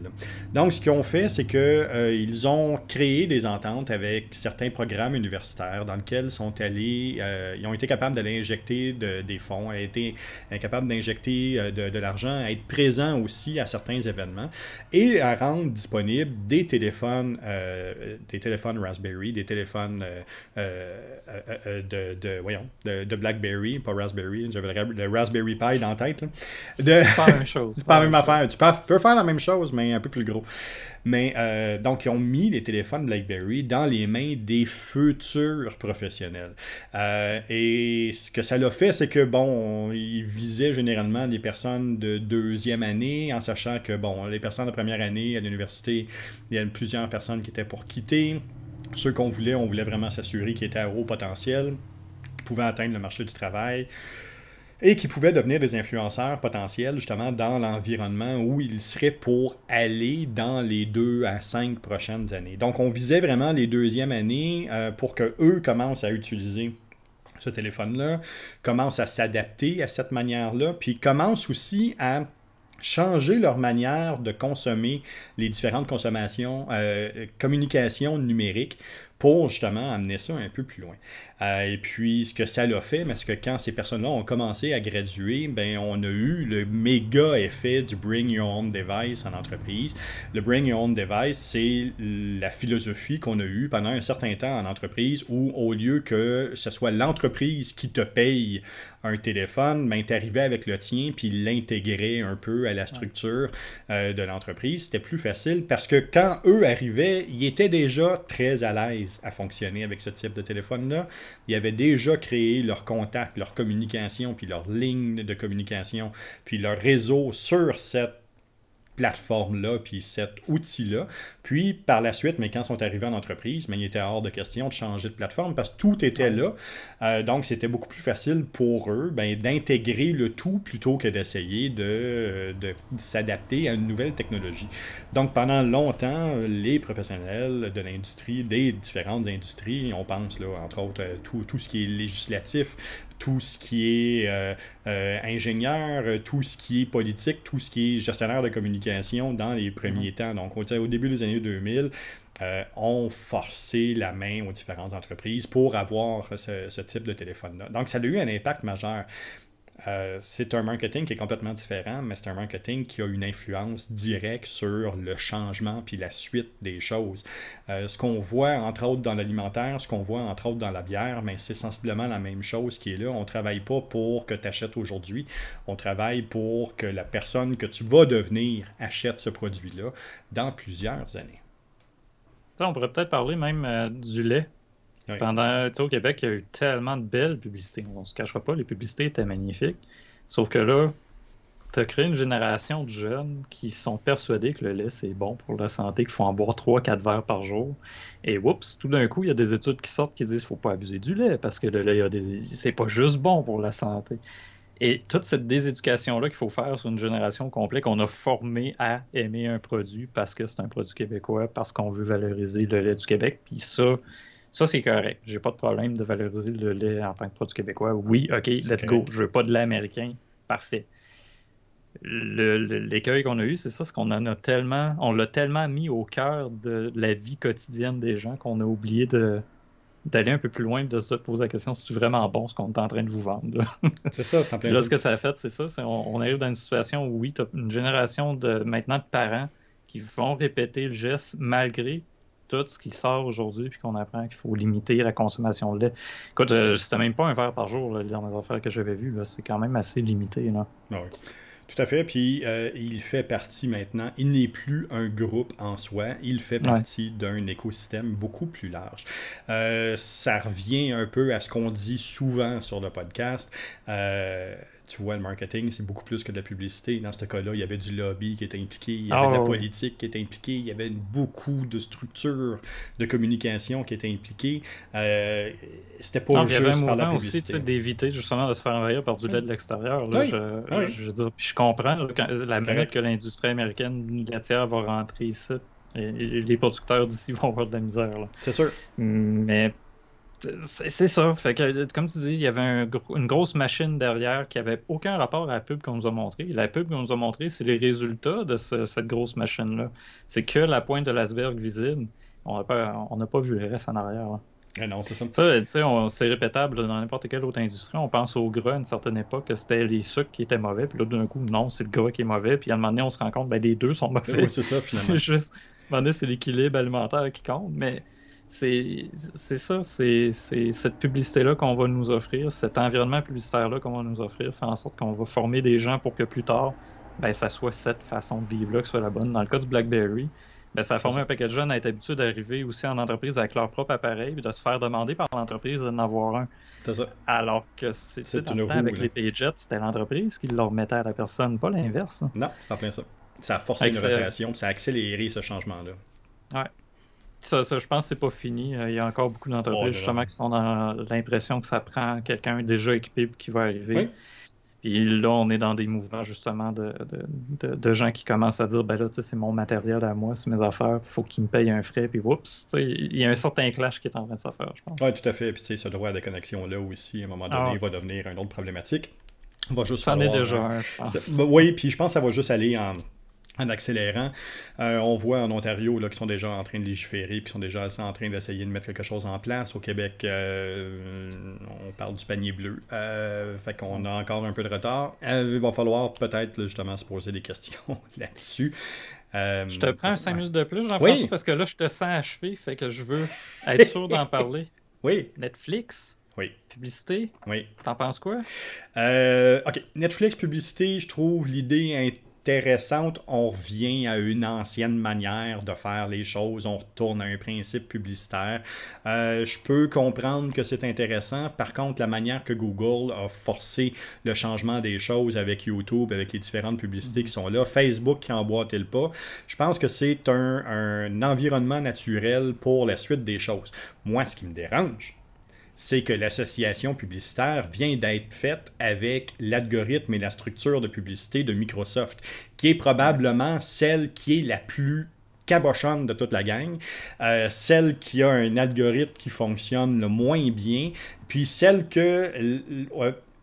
Donc, ce qu'ils ont fait, c'est qu'ils euh, ont créé des ententes avec certains programmes universitaires dans lesquels sont allés, ils ont été capables d'aller injecter des fonds a été incapable d'injecter euh, de, l'argent, à être présent aussi à certains événements et à rendre disponible des téléphones, euh, des téléphones Raspberry, des téléphones euh, de, voyons, de, BlackBerry, pas Raspberry, j'avais le, Raspberry Pi dans la tête. De, pas la même chose. même affaire. Tu peux faire la même chose, mais un peu plus gros. Mais euh, donc, ils ont mis les téléphones BlackBerry dans les mains des futurs professionnels. Euh, et ce que ça l'a fait, c'est que, bon, ils visaient généralement des personnes de deuxième année, en sachant que, bon, les personnes de première année à l'université, il y a plusieurs personnes qui étaient pour quitter. Ceux qu'on voulait, on voulait vraiment s'assurer qu'ils étaient à haut potentiel pouvaient atteindre le marché du travail et qui pouvaient devenir des influenceurs potentiels justement dans l'environnement où ils seraient pour aller dans les deux à cinq prochaines années. Donc on visait vraiment les deuxièmes années euh, pour que eux commencent à utiliser ce téléphone-là, commencent à s'adapter à cette manière-là, puis commencent aussi à changer leur manière de consommer les différentes consommations, euh, communications numériques pour justement amener ça un peu plus loin. Euh, et puis, ce que ça l'a fait, parce que quand ces personnes-là ont commencé à graduer, ben, on a eu le méga effet du Bring Your Own Device en entreprise. Le Bring Your Own Device, c'est la philosophie qu'on a eue pendant un certain temps en entreprise où, au lieu que ce soit l'entreprise qui te paye un téléphone, ben, arrivais avec le tien puis l'intégrer un peu à la structure euh, de l'entreprise. C'était plus facile parce que quand eux arrivaient, ils étaient déjà très à l'aise à fonctionner avec ce type de téléphone-là ils avaient déjà créé leur contact, leur communication, puis leur ligne de communication, puis leur réseau sur cette plateforme-là, puis cet outil-là. Puis par la suite, mais quand ils sont arrivés en entreprise, mais il était hors de question de changer de plateforme parce que tout était là. Euh, donc c'était beaucoup plus facile pour eux ben, d'intégrer le tout plutôt que d'essayer de, de, s'adapter à une nouvelle technologie. Donc pendant longtemps, les professionnels de l'industrie, des différentes industries, on pense là, entre autres euh, tout, tout ce qui est législatif, tout ce qui est euh, euh, ingénieur, euh, tout ce qui est politique, tout ce qui est gestionnaire de communication dans les premiers mhm. temps. Donc, on au début des années 2000, on ont forcé la main aux différentes entreprises pour avoir ce, ce type de téléphone-là. Donc, ça a eu un impact majeur. Euh, c'est un marketing qui est complètement différent, mais c'est un marketing qui a une influence directe sur le changement puis la suite des choses. Euh, ce qu'on voit entre autres dans l'alimentaire, ce qu'on voit entre autres dans la bière, mais ben, c'est sensiblement la même chose qui est là. On ne travaille pas pour que tu achètes aujourd'hui, on travaille pour que la personne que tu vas devenir achète ce produit-là dans plusieurs années. on pourrait peut-être parler même euh, du lait pendant, au Québec, il y a eu tellement de belles publicités. On ne se cachera pas, les publicités étaient magnifiques. Sauf que là, tu as créé une génération de jeunes qui sont persuadés que le lait, c'est bon pour la santé, qu'il faut en boire 3-4 verres par jour. Et oups, tout d'un coup, il y a des études qui sortent qui disent qu'il ne faut pas abuser du lait parce que le lait, des... c'est pas juste bon pour la santé. Et toute cette déséducation-là qu'il faut faire sur une génération complète qu'on a formée à aimer un produit parce que c'est un produit québécois, parce qu'on veut valoriser le lait du Québec, puis ça, ça, c'est correct. J'ai pas de problème de valoriser le lait en tant que produit québécois. Oui, OK, let's go. Je veux pas de lait américain. Parfait. L'écueil qu'on a eu, c'est ça, Ce qu'on en a tellement, on l'a tellement mis au cœur de la vie quotidienne des gens qu'on a oublié d'aller un peu plus loin, de se poser la question si c'est vraiment bon ce qu'on est en train de vous vendre. C'est ça, c'est plein. Là, ce que ça a fait, c'est ça. On, arrive dans une situation où, oui, tu as une génération de maintenant de parents qui vont répéter le geste malgré tout ce qui sort aujourd'hui, puis qu'on apprend qu'il faut limiter la consommation de lait. Écoute, c'était même pas un verre par jour, le les dernières affaires que j'avais vues. C'est quand même assez limité. Là. Ah tout à fait. Puis euh, il fait partie maintenant. Il n'est plus un groupe en soi. Il fait partie d'un écosystème beaucoup plus large. Euh, ça revient un peu à ce qu'on dit souvent sur le podcast. Euh, tu vois, le marketing, c'est beaucoup plus que de la publicité. Dans ce cas-là, il y avait du lobby qui était impliqué, il y avait ah, de la politique qui était impliquée, il y avait beaucoup de structures de communication qui étaient impliquées. Euh, c'était pas juste par la publicité. aussi d'éviter justement de se faire envahir par du lait de l'extérieur. je, comprends la minute que l'industrie américaine laitière va rentrer ici. Et, les producteurs d'ici vont avoir de la misère. C'est sûr. Mais c'est ça. Euh, comme tu dis, il y avait une grosse machine derrière qui n'avait aucun rapport à la pub qu'on nous a montrée. La pub qu'on nous a montrée, c'est les résultats de cette grosse machine-là. C'est que la pointe de l'Asberg visible. On n'a pas, vu le reste en arrière. Ah non, c'est ça. c'est répétable dans n'importe quelle autre industrie. On pense au gras à une certaine époque c'était les sucres qui étaient mauvais. Puis là, d'un coup, non, c'est le gras qui est mauvais. Puis à un moment donné, on se rend compte que ben, les deux sont mauvais. c'est ça, finalement. C'est juste, à un moment donné, c'est l'équilibre alimentaire qui compte. Mais c'est ça, c'est cette publicité-là qu'on va nous offrir, cet environnement publicitaire-là qu'on va nous offrir, faire en sorte qu'on va former des gens pour que plus tard, ben, ça soit cette façon de vivre-là qui soit la bonne. Dans le cas du BlackBerry, ben, ça a formé un paquet de jeunes à être habitués d'arriver aussi en entreprise avec leur propre appareil, et de se faire demander par l'entreprise d'en avoir un. C'est ça. Alors que c'était le temps avec les PayJets, c'était l'entreprise qui leur mettait à la personne, pas l'inverse. Hein. Non, c'est en plein ça. Ça a forcé une rotation, ça a accéléré ce changement-là. Ouais. Ça, je pense que c'est pas fini. Euh, il y a encore beaucoup d'entreprises justement qui sont dans l'impression que ça prend quelqu'un déjà équipé qui va arriver. Puis là, on est dans des mouvements justement de, gens qui commencent à dire ben là, c'est mon matériel à moi, c'est mes affaires, faut que tu me payes un frais, puis oups, il y a un certain clash qui est en train de se faire, je pense. Oui, tout à fait. Puis tu sais, ce droit à la connexion là aussi, à un moment donné, ah. va devenir une autre problématique. On va juste ça est déjà euh, Oui, puis je pense que ça va juste aller en en accélérant. Euh, on voit en Ontario là, qui sont déjà en train de légiférer, qui sont déjà en train d'essayer de mettre quelque chose en place. Au Québec, euh, on parle du panier bleu. Euh, fait qu'on a encore un peu de retard. il va falloir peut-être justement se poser des questions là-dessus. je te prends cinq minutes de plus, j'en oui. parce que là, je te sens achevé, fait que je veux être sûr d'en parler. Oui. Netflix. Oui. Publicité. Oui. T'en penses quoi? OK. Netflix, publicité, je trouve l'idée intéressante, on revient à une ancienne manière de faire les choses, on retourne à un principe publicitaire. Euh, je peux comprendre que c'est intéressant. Par contre, la manière que Google a forcé le changement des choses avec YouTube, avec les différentes publicités qui mhm. sont là, Facebook qui boit le pas, je pense que c'est un environnement naturel pour la suite des choses. Moi, ce qui me dérange, c'est que l'association publicitaire vient d'être faite avec l'algorithme et la structure de publicité de Microsoft, qui est probablement celle qui est la plus cabochonne de toute la gang, euh, celle qui a un algorithme qui fonctionne le moins bien, puis celle que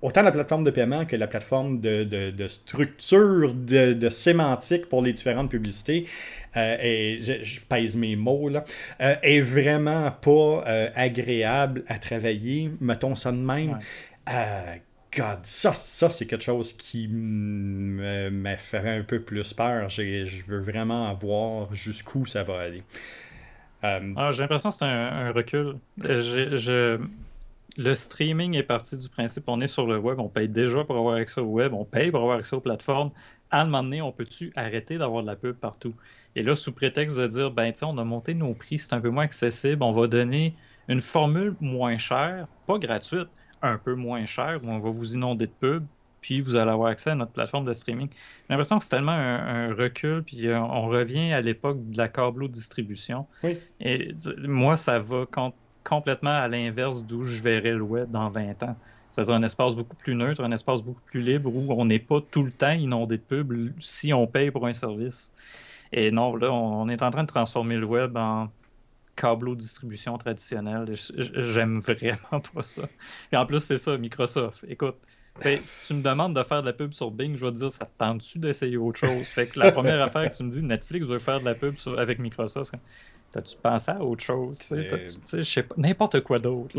autant la plateforme de paiement que la plateforme de, structure, de, sémantique pour les différentes publicités, et euh, je, pèse mes mots là, euh, est vraiment pas euh, agréable à travailler, mettons ça de même. God, ça, ça c'est quelque chose qui me fait un peu plus peur. Je veux vraiment voir jusqu'où ça va aller. Ah, j'ai l'impression que c'est un, recul. je le streaming est parti du principe on est sur le web, on paye déjà pour avoir accès au web, on paye pour avoir accès aux plateformes. À un moment donné, on peut-tu arrêter d'avoir de la pub partout? Et là, sous prétexte de dire, ben tiens, on a monté nos prix, c'est un peu moins accessible, on va donner une formule moins chère, pas gratuite, un peu moins chère, où on va vous inonder de pubs, puis vous allez avoir accès à notre plateforme de streaming. J'ai l'impression que c'est tellement un, recul, puis euh, on revient à l'époque de la câble distribution. Oui. Et moi, ça va quand complètement à l'inverse d'où je verrais le web dans 20 ans. cest à un espace beaucoup plus neutre, un espace beaucoup plus libre où on n'est pas tout le temps inondé de pubs si on paye pour un service. Et non, là, on est en train de transformer le web en câble de distribution traditionnel. J'aime vraiment pas ça. Et en plus, c'est ça, Microsoft. Écoute, si tu me demandes de faire de la pub sur Bing, je vais te dire, ça te tente-tu d'essayer autre chose? Fait que la première affaire que tu me dis, Netflix veut faire de la pub avec Microsoft, tu penses à autre chose? Je sais pas, n'importe quoi d'autre.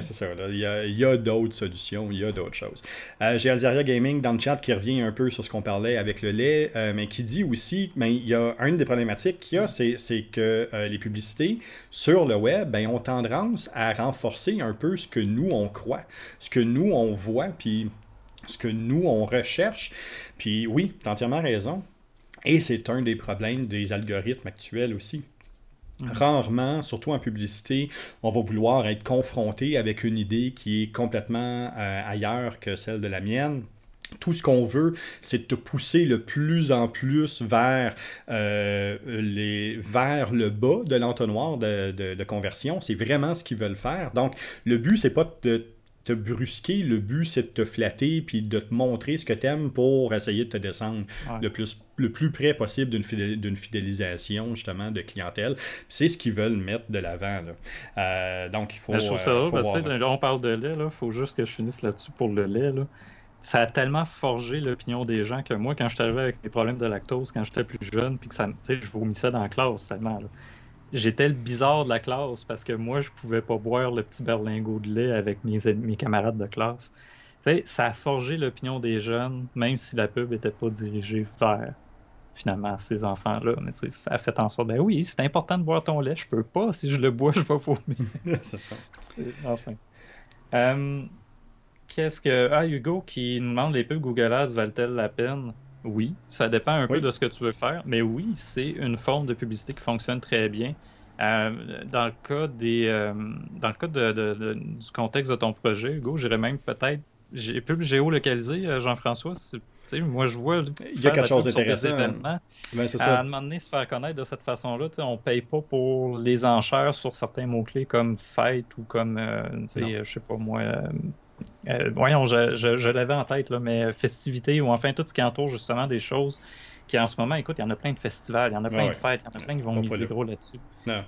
c'est ça. Il y a, d'autres solutions, il y a d'autres choses. Euh, j'ai Alzaria Gaming dans le chat qui revient un peu sur ce qu'on parlait avec le lait, euh, mais qui dit aussi, mais ben, il y a une des problématiques qu'il y a, mm. c'est que euh, les publicités sur le web ben, ont tendance à renforcer un peu ce que nous, on croit, ce que nous, on voit, puis ce que nous, on recherche. Puis oui, as entièrement raison. Et c'est un des problèmes des algorithmes actuels aussi. Mhm. Rarement, surtout en publicité, on va vouloir être confronté avec une idée qui est complètement euh, ailleurs que celle de la mienne. Tout ce qu'on veut, c'est de te pousser le plus en plus vers, euh, les, vers le bas de l'entonnoir de, de conversion. C'est vraiment ce qu'ils veulent faire. Donc, le but, c'est pas de brusquer. Le but, c'est de te flatter puis de te montrer ce que t'aimes pour essayer de te descendre le, plus, le plus près possible d'une fidélisation, justement, de clientèle. C'est ce qu'ils veulent mettre de l'avant. Euh, donc, il faut. on parle de lait, il faut juste que je finisse là-dessus pour le lait. Ça a tellement forgé l'opinion des gens que moi, quand je suis avec mes problèmes de lactose, quand j'étais plus jeune, puis que ça, je vomissais dans la classe tellement j'étais le bizarre de la classe parce que moi, je pouvais pas boire le petit berlingot de lait avec mes, mes camarades de classe. Tu sais, ça a forgé l'opinion des jeunes, même si la pub n'était pas dirigée vers finalement ces enfants-là. ça a fait en sorte, ben oui, c'est important de boire ton lait, je peux pas, si je le bois, je vais vomir. c'est ça. Enfin. Euh, qu'est-ce que. Ah, Hugo qui nous demande les pubs Google Ads valent-elles la peine? Oui, ça dépend un peu de ce que tu veux faire, mais oui, c'est une forme de publicité qui fonctionne très bien. Euh, dans le cas des, euh, dans le cas de, du contexte de ton projet, Hugo, j'irais même peut-être, j'ai pu géolocaliser euh, Jean-François. Moi, je vois. Il y a quelque chose d'intéressant. Ben, à un moment donné, se faire connaître de cette façon-là, on ne paye pas pour les enchères sur certains mots-clés comme fête ou comme, je sais pas moi, euh, voyons, je, l'avais en tête, mais festivités ou enfin tout ce qui entoure justement des choses qui en ce moment, écoute, il y en a plein de festivals, il y en a plein de fêtes, il y en a plein qui vont miser gros là-dessus.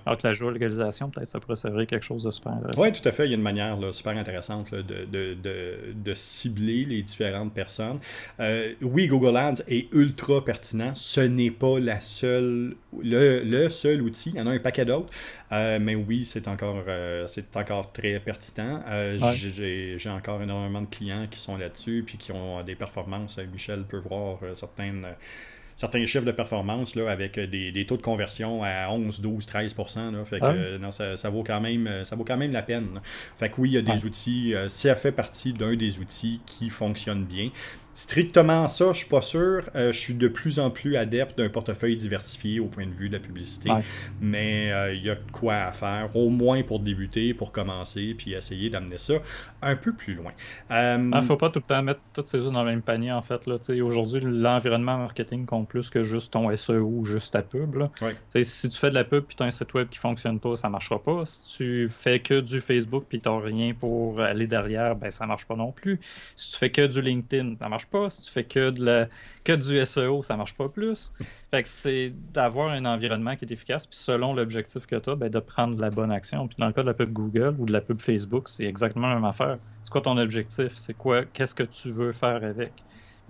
Alors que la géolocalisation, peut-être, ça pourrait servir quelque chose de super intéressant. Oui, tout à fait. Il y a une manière super intéressante de, cibler les différentes personnes. Euh, oui, Google Ads est ultra pertinent. Ce n'est pas le, seul outil. Il y en a un paquet d'autres. Euh, mais oui, c'est encore, euh, c'est encore très pertinent. Euh, j'ai, encore énormément de clients qui sont là-dessus puis qui ont des performances. Michel peut voir certaines certains chiffres de performance là, avec des, des, taux de conversion à 11, 12, 13 fait ah non, ça, ça, vaut quand même, ça vaut quand même la peine. oui, il y a des outils. ça fait partie d'un des outils qui fonctionne bien. Strictement ça, je suis pas sûr. Euh, je suis de plus en plus adepte d'un portefeuille diversifié au point de vue de la publicité. Mais il euh, y a quoi à faire, au moins pour débuter, pour commencer, puis essayer d'amener ça un peu plus loin. Il euh, ne faut pas tout le temps mettre toutes ces choses dans le même panier, en fait. Aujourd'hui, l'environnement marketing compte plus que juste ton SEO ou juste ta pub. Si tu fais de la pub et tu as un site web qui fonctionne pas, ça marchera pas. Si tu fais que du Facebook puis tu n'as rien pour aller derrière, ben ça marche pas non plus. Si tu fais que du LinkedIn, ça marche pas pas. Si tu fais que, du SEO, ça marche pas plus. Fait que c'est d'avoir un environnement qui est efficace, puis selon l'objectif que tu as, ben, de prendre la bonne action. Puis dans le cas de la pub Google ou de la pub Facebook, c'est exactement la même affaire. C'est quoi ton objectif? C'est quoi? Qu'est-ce que tu veux faire avec?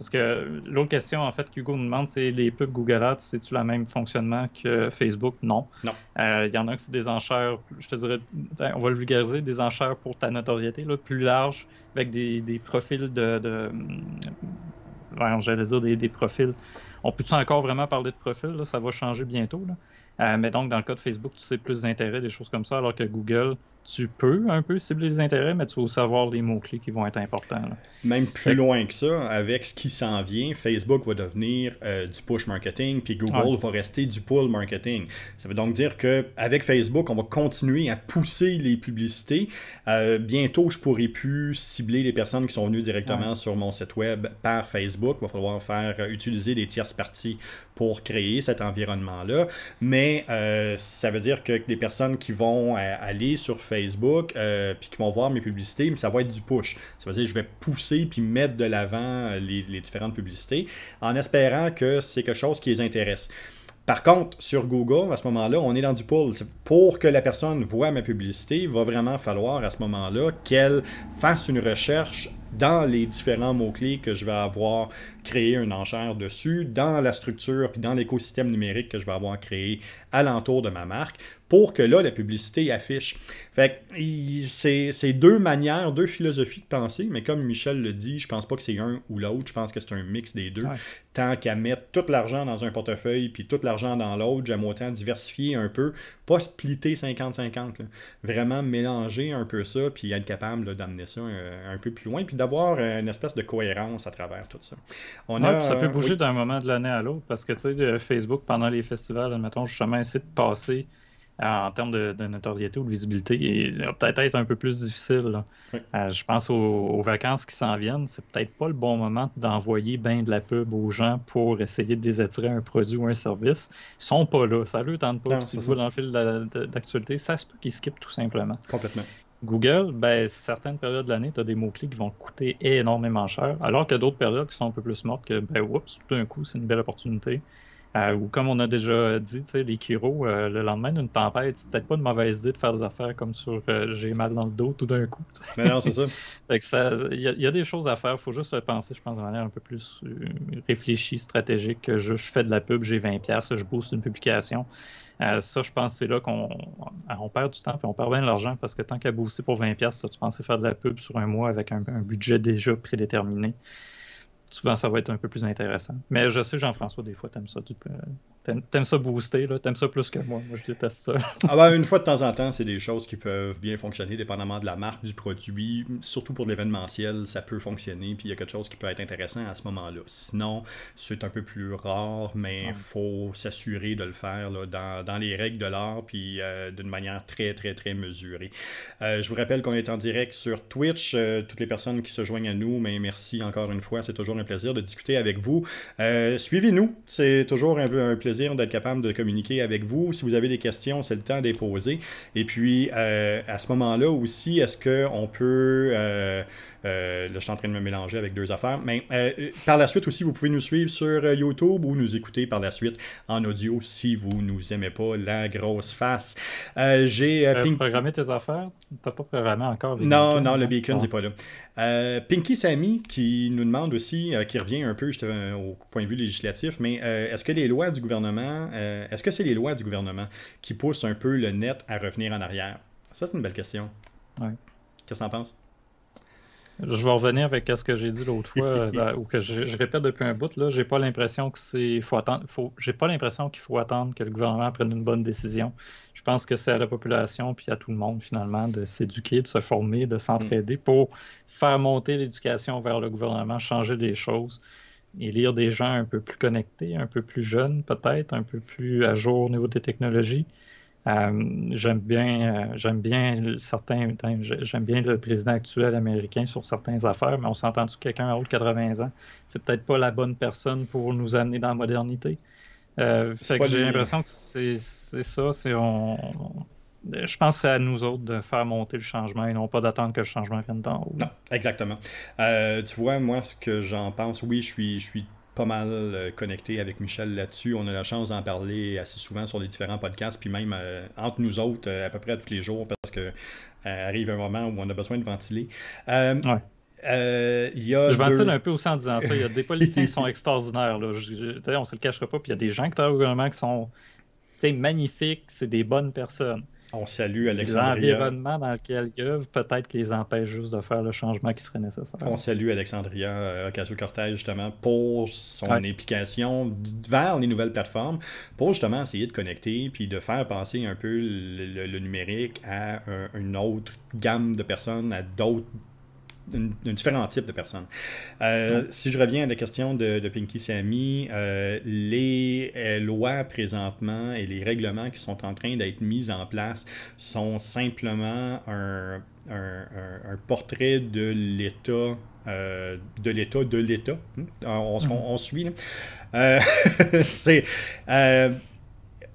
Parce que l'autre question, en fait, qu'Hugo nous demande, c'est les pubs Google Ads, c'est-tu le même fonctionnement que Facebook? Non. Non. Euh, il y en a qui c'est des enchères, je te dirais, on va le vulgariser, des enchères pour ta notoriété, là, plus large, avec des, profils de. j'allais dire des, profils. On peut-tu encore vraiment parler de profils? Ça va changer bientôt. Là. Euh, mais donc, dans le cas de Facebook, tu sais plus intérêts, des choses comme ça, alors que Google, tu peux un peu cibler les intérêts, mais tu vas savoir les mots-clés qui vont être importants. Même plus loin que ça, avec ce qui s'en vient, Facebook va devenir euh, du push marketing, puis Google va rester du pull marketing. Ça veut donc dire que avec Facebook, on va continuer à pousser les publicités. Euh, bientôt, je pourrai plus cibler les personnes qui sont venues directement sur mon site web par Facebook. Il va falloir faire utiliser des tierces parties pour créer cet environnement-là. Mais euh, ça veut dire que les personnes qui vont euh, aller sur Facebook, euh, puis qui vont voir mes publicités, mais ça va être du push. Ça veut dire que je vais pousser, puis mettre de l'avant les, différentes publicités, en espérant que c'est quelque chose qui les intéresse. Par contre, sur Google, à ce moment-là, on est dans du pull. Pour que la personne voit ma publicité, il va vraiment falloir à ce moment-là qu'elle fasse une recherche dans les différents mots-clés que je vais avoir créé une enchère dessus, dans la structure, puis dans l'écosystème numérique que je vais avoir créé alentour de ma marque pour que là, la publicité affiche. Fait c'est deux manières, deux philosophies de penser, mais comme Michel le dit, je pense pas que c'est un ou l'autre, je pense que c'est un mix des deux. Tant qu'à mettre tout l'argent dans un portefeuille puis tout l'argent dans l'autre, j'aime autant diversifier un peu, pas splitter 50-50. Vraiment mélanger un peu ça puis être capable d'amener ça euh, un, peu plus loin puis d'avoir euh, une espèce de cohérence à travers tout ça. On a... Ça peut euh, bouger d'un moment de l'année à l'autre parce que tu sais, Facebook, pendant les festivals, admettons, justement, essayer de passer ah, en termes de, notoriété ou de visibilité va peut-être être un peu plus difficile. Euh, je pense aux, vacances qui s'en viennent, c'est peut-être pas le bon moment d'envoyer bien de la pub aux gens pour essayer de les attirer un produit ou un service. Ils sont pas là, ça ne tente pas. si vous dans le fil d'actualité, ça se peut qu'ils skippent tout simplement. Complètement. Google, ben, certaines périodes de l'année, tu as des mots-clés qui vont coûter énormément cher, alors que d'autres périodes qui sont un peu plus mortes, que, ben, oups, tout d'un coup, c'est une belle opportunité. Euh, ou comme on a déjà dit, les Kiro, euh, le lendemain d'une tempête, c'est peut-être pas une mauvaise idée de faire des affaires comme sur euh, j'ai mal dans le dos tout d'un coup. Mais ben non, c'est ça. Il y, a des choses à faire. faut juste penser, je pense, de manière un peu plus réfléchie, stratégique. je, fais de la pub, j'ai 20$, je booste une publication. ça, je pense, c'est là qu'on ah, on perd du temps et on perd bien de l'argent parce que tant qu'à booster pour 20$, tu pensais faire de la pub sur un mois avec un budget déjà prédéterminé souvent ça va être un peu plus intéressant. Mais je sais, Jean-François, des fois, t'aimes ça. T'aimes ça booster, là. T'aimes ça plus que moi. Moi, je déteste ça. ah ben, une fois de temps en temps, c'est des choses qui peuvent bien fonctionner, dépendamment de la marque, du produit. Surtout pour l'événementiel, ça peut fonctionner. Puis il y a quelque chose qui peut être intéressant à ce moment-là. Sinon, c'est un peu plus rare, mais il faut s'assurer de le faire dans, les règles de l'art, puis euh, d'une manière très, très, très mesurée. Euh, je vous rappelle qu'on est en direct sur Twitch. Euh, toutes les personnes qui se joignent à nous, mais merci encore une fois. C'est toujours un plaisir de discuter avec vous. Euh, suivez-nous, c'est toujours un, plaisir d'être capable de communiquer avec vous. Si vous avez des questions, c'est le temps de les poser. Et puis, euh, à ce moment-là aussi, est-ce qu'on peut euh, euh, là, je suis en train de me mélanger avec deux affaires. Mais euh, euh, par la suite aussi, vous pouvez nous suivre sur YouTube ou nous écouter par la suite en audio si vous nous aimez pas la grosse face. j'ai programmé tes affaires T'as pas programmé encore les Non, non, le beacon, n'est pas là. Pinky Sammy qui nous demande aussi, qui revient un peu au point de vue législatif, mais est-ce que les lois du gouvernement, est-ce que c'est les lois du gouvernement qui poussent un peu le net à revenir en arrière Ça, c'est une belle question. Ouais. Qu'est-ce que t'en penses je vais revenir avec ce que j'ai dit l'autre fois, euh, ou que je, répète depuis un bout. Là, j'ai pas l'impression que c'est faut attendre. j'ai pas l'impression qu'il faut attendre que le gouvernement prenne une bonne décision. Je pense que c'est à la population puis à tout le monde finalement de s'éduquer, de se former, de s'entraider mm. pour faire monter l'éducation vers le gouvernement, changer des choses et lire des gens un peu plus connectés, un peu plus jeunes peut-être, un peu plus à jour au niveau des technologies. Euh, j'aime bien, euh, j'aime bien certains, ben, j'aime bien le président actuel américain sur certaines affaires, mais on s'entend que quelqu'un à haut de 80 ans, c'est peut-être pas la bonne personne pour nous amener dans la modernité. Euh, j'ai l'impression que c'est ça, c'est on, je pense c'est à nous autres de faire monter le changement et non pas d'attendre que le changement vienne d'en haut. Non, exactement. tu vois, moi, ce que j'en pense, oui, je suis, je suis pas mal euh, connecté avec Michel là-dessus. On a la chance d'en parler assez souvent sur les différents podcasts, puis même euh, entre nous autres, euh, à peu près tous les jours, parce que arrive un moment où on a besoin de ventiler. je ventile un peu aussi en disant ça. Il y a des politiques qui sont extraordinaires. on ne se le cachera pas. Puis il y a des gens qui sont magnifiques, c'est des bonnes personnes. On salue Alexandria. L'environnement dans lequel ils œuvre peut-être les empêchent juste de faire le changement qui serait nécessaire. On salue Alexandria euh, Ocasio-Cortez, justement, pour son implication vers les nouvelles plateformes, pour justement essayer de connecter puis de faire penser un peu le, numérique à une autre gamme de personnes, à d'autres d'un différent type de personnes. Euh, si je reviens à la question de, de Pinky Sammy, euh, les euh, lois présentement et les règlements qui sont en train d'être mis en place sont simplement un, un, portrait de l'État de l'État, de hmm? l'État. Mhm. On, suit. c'est,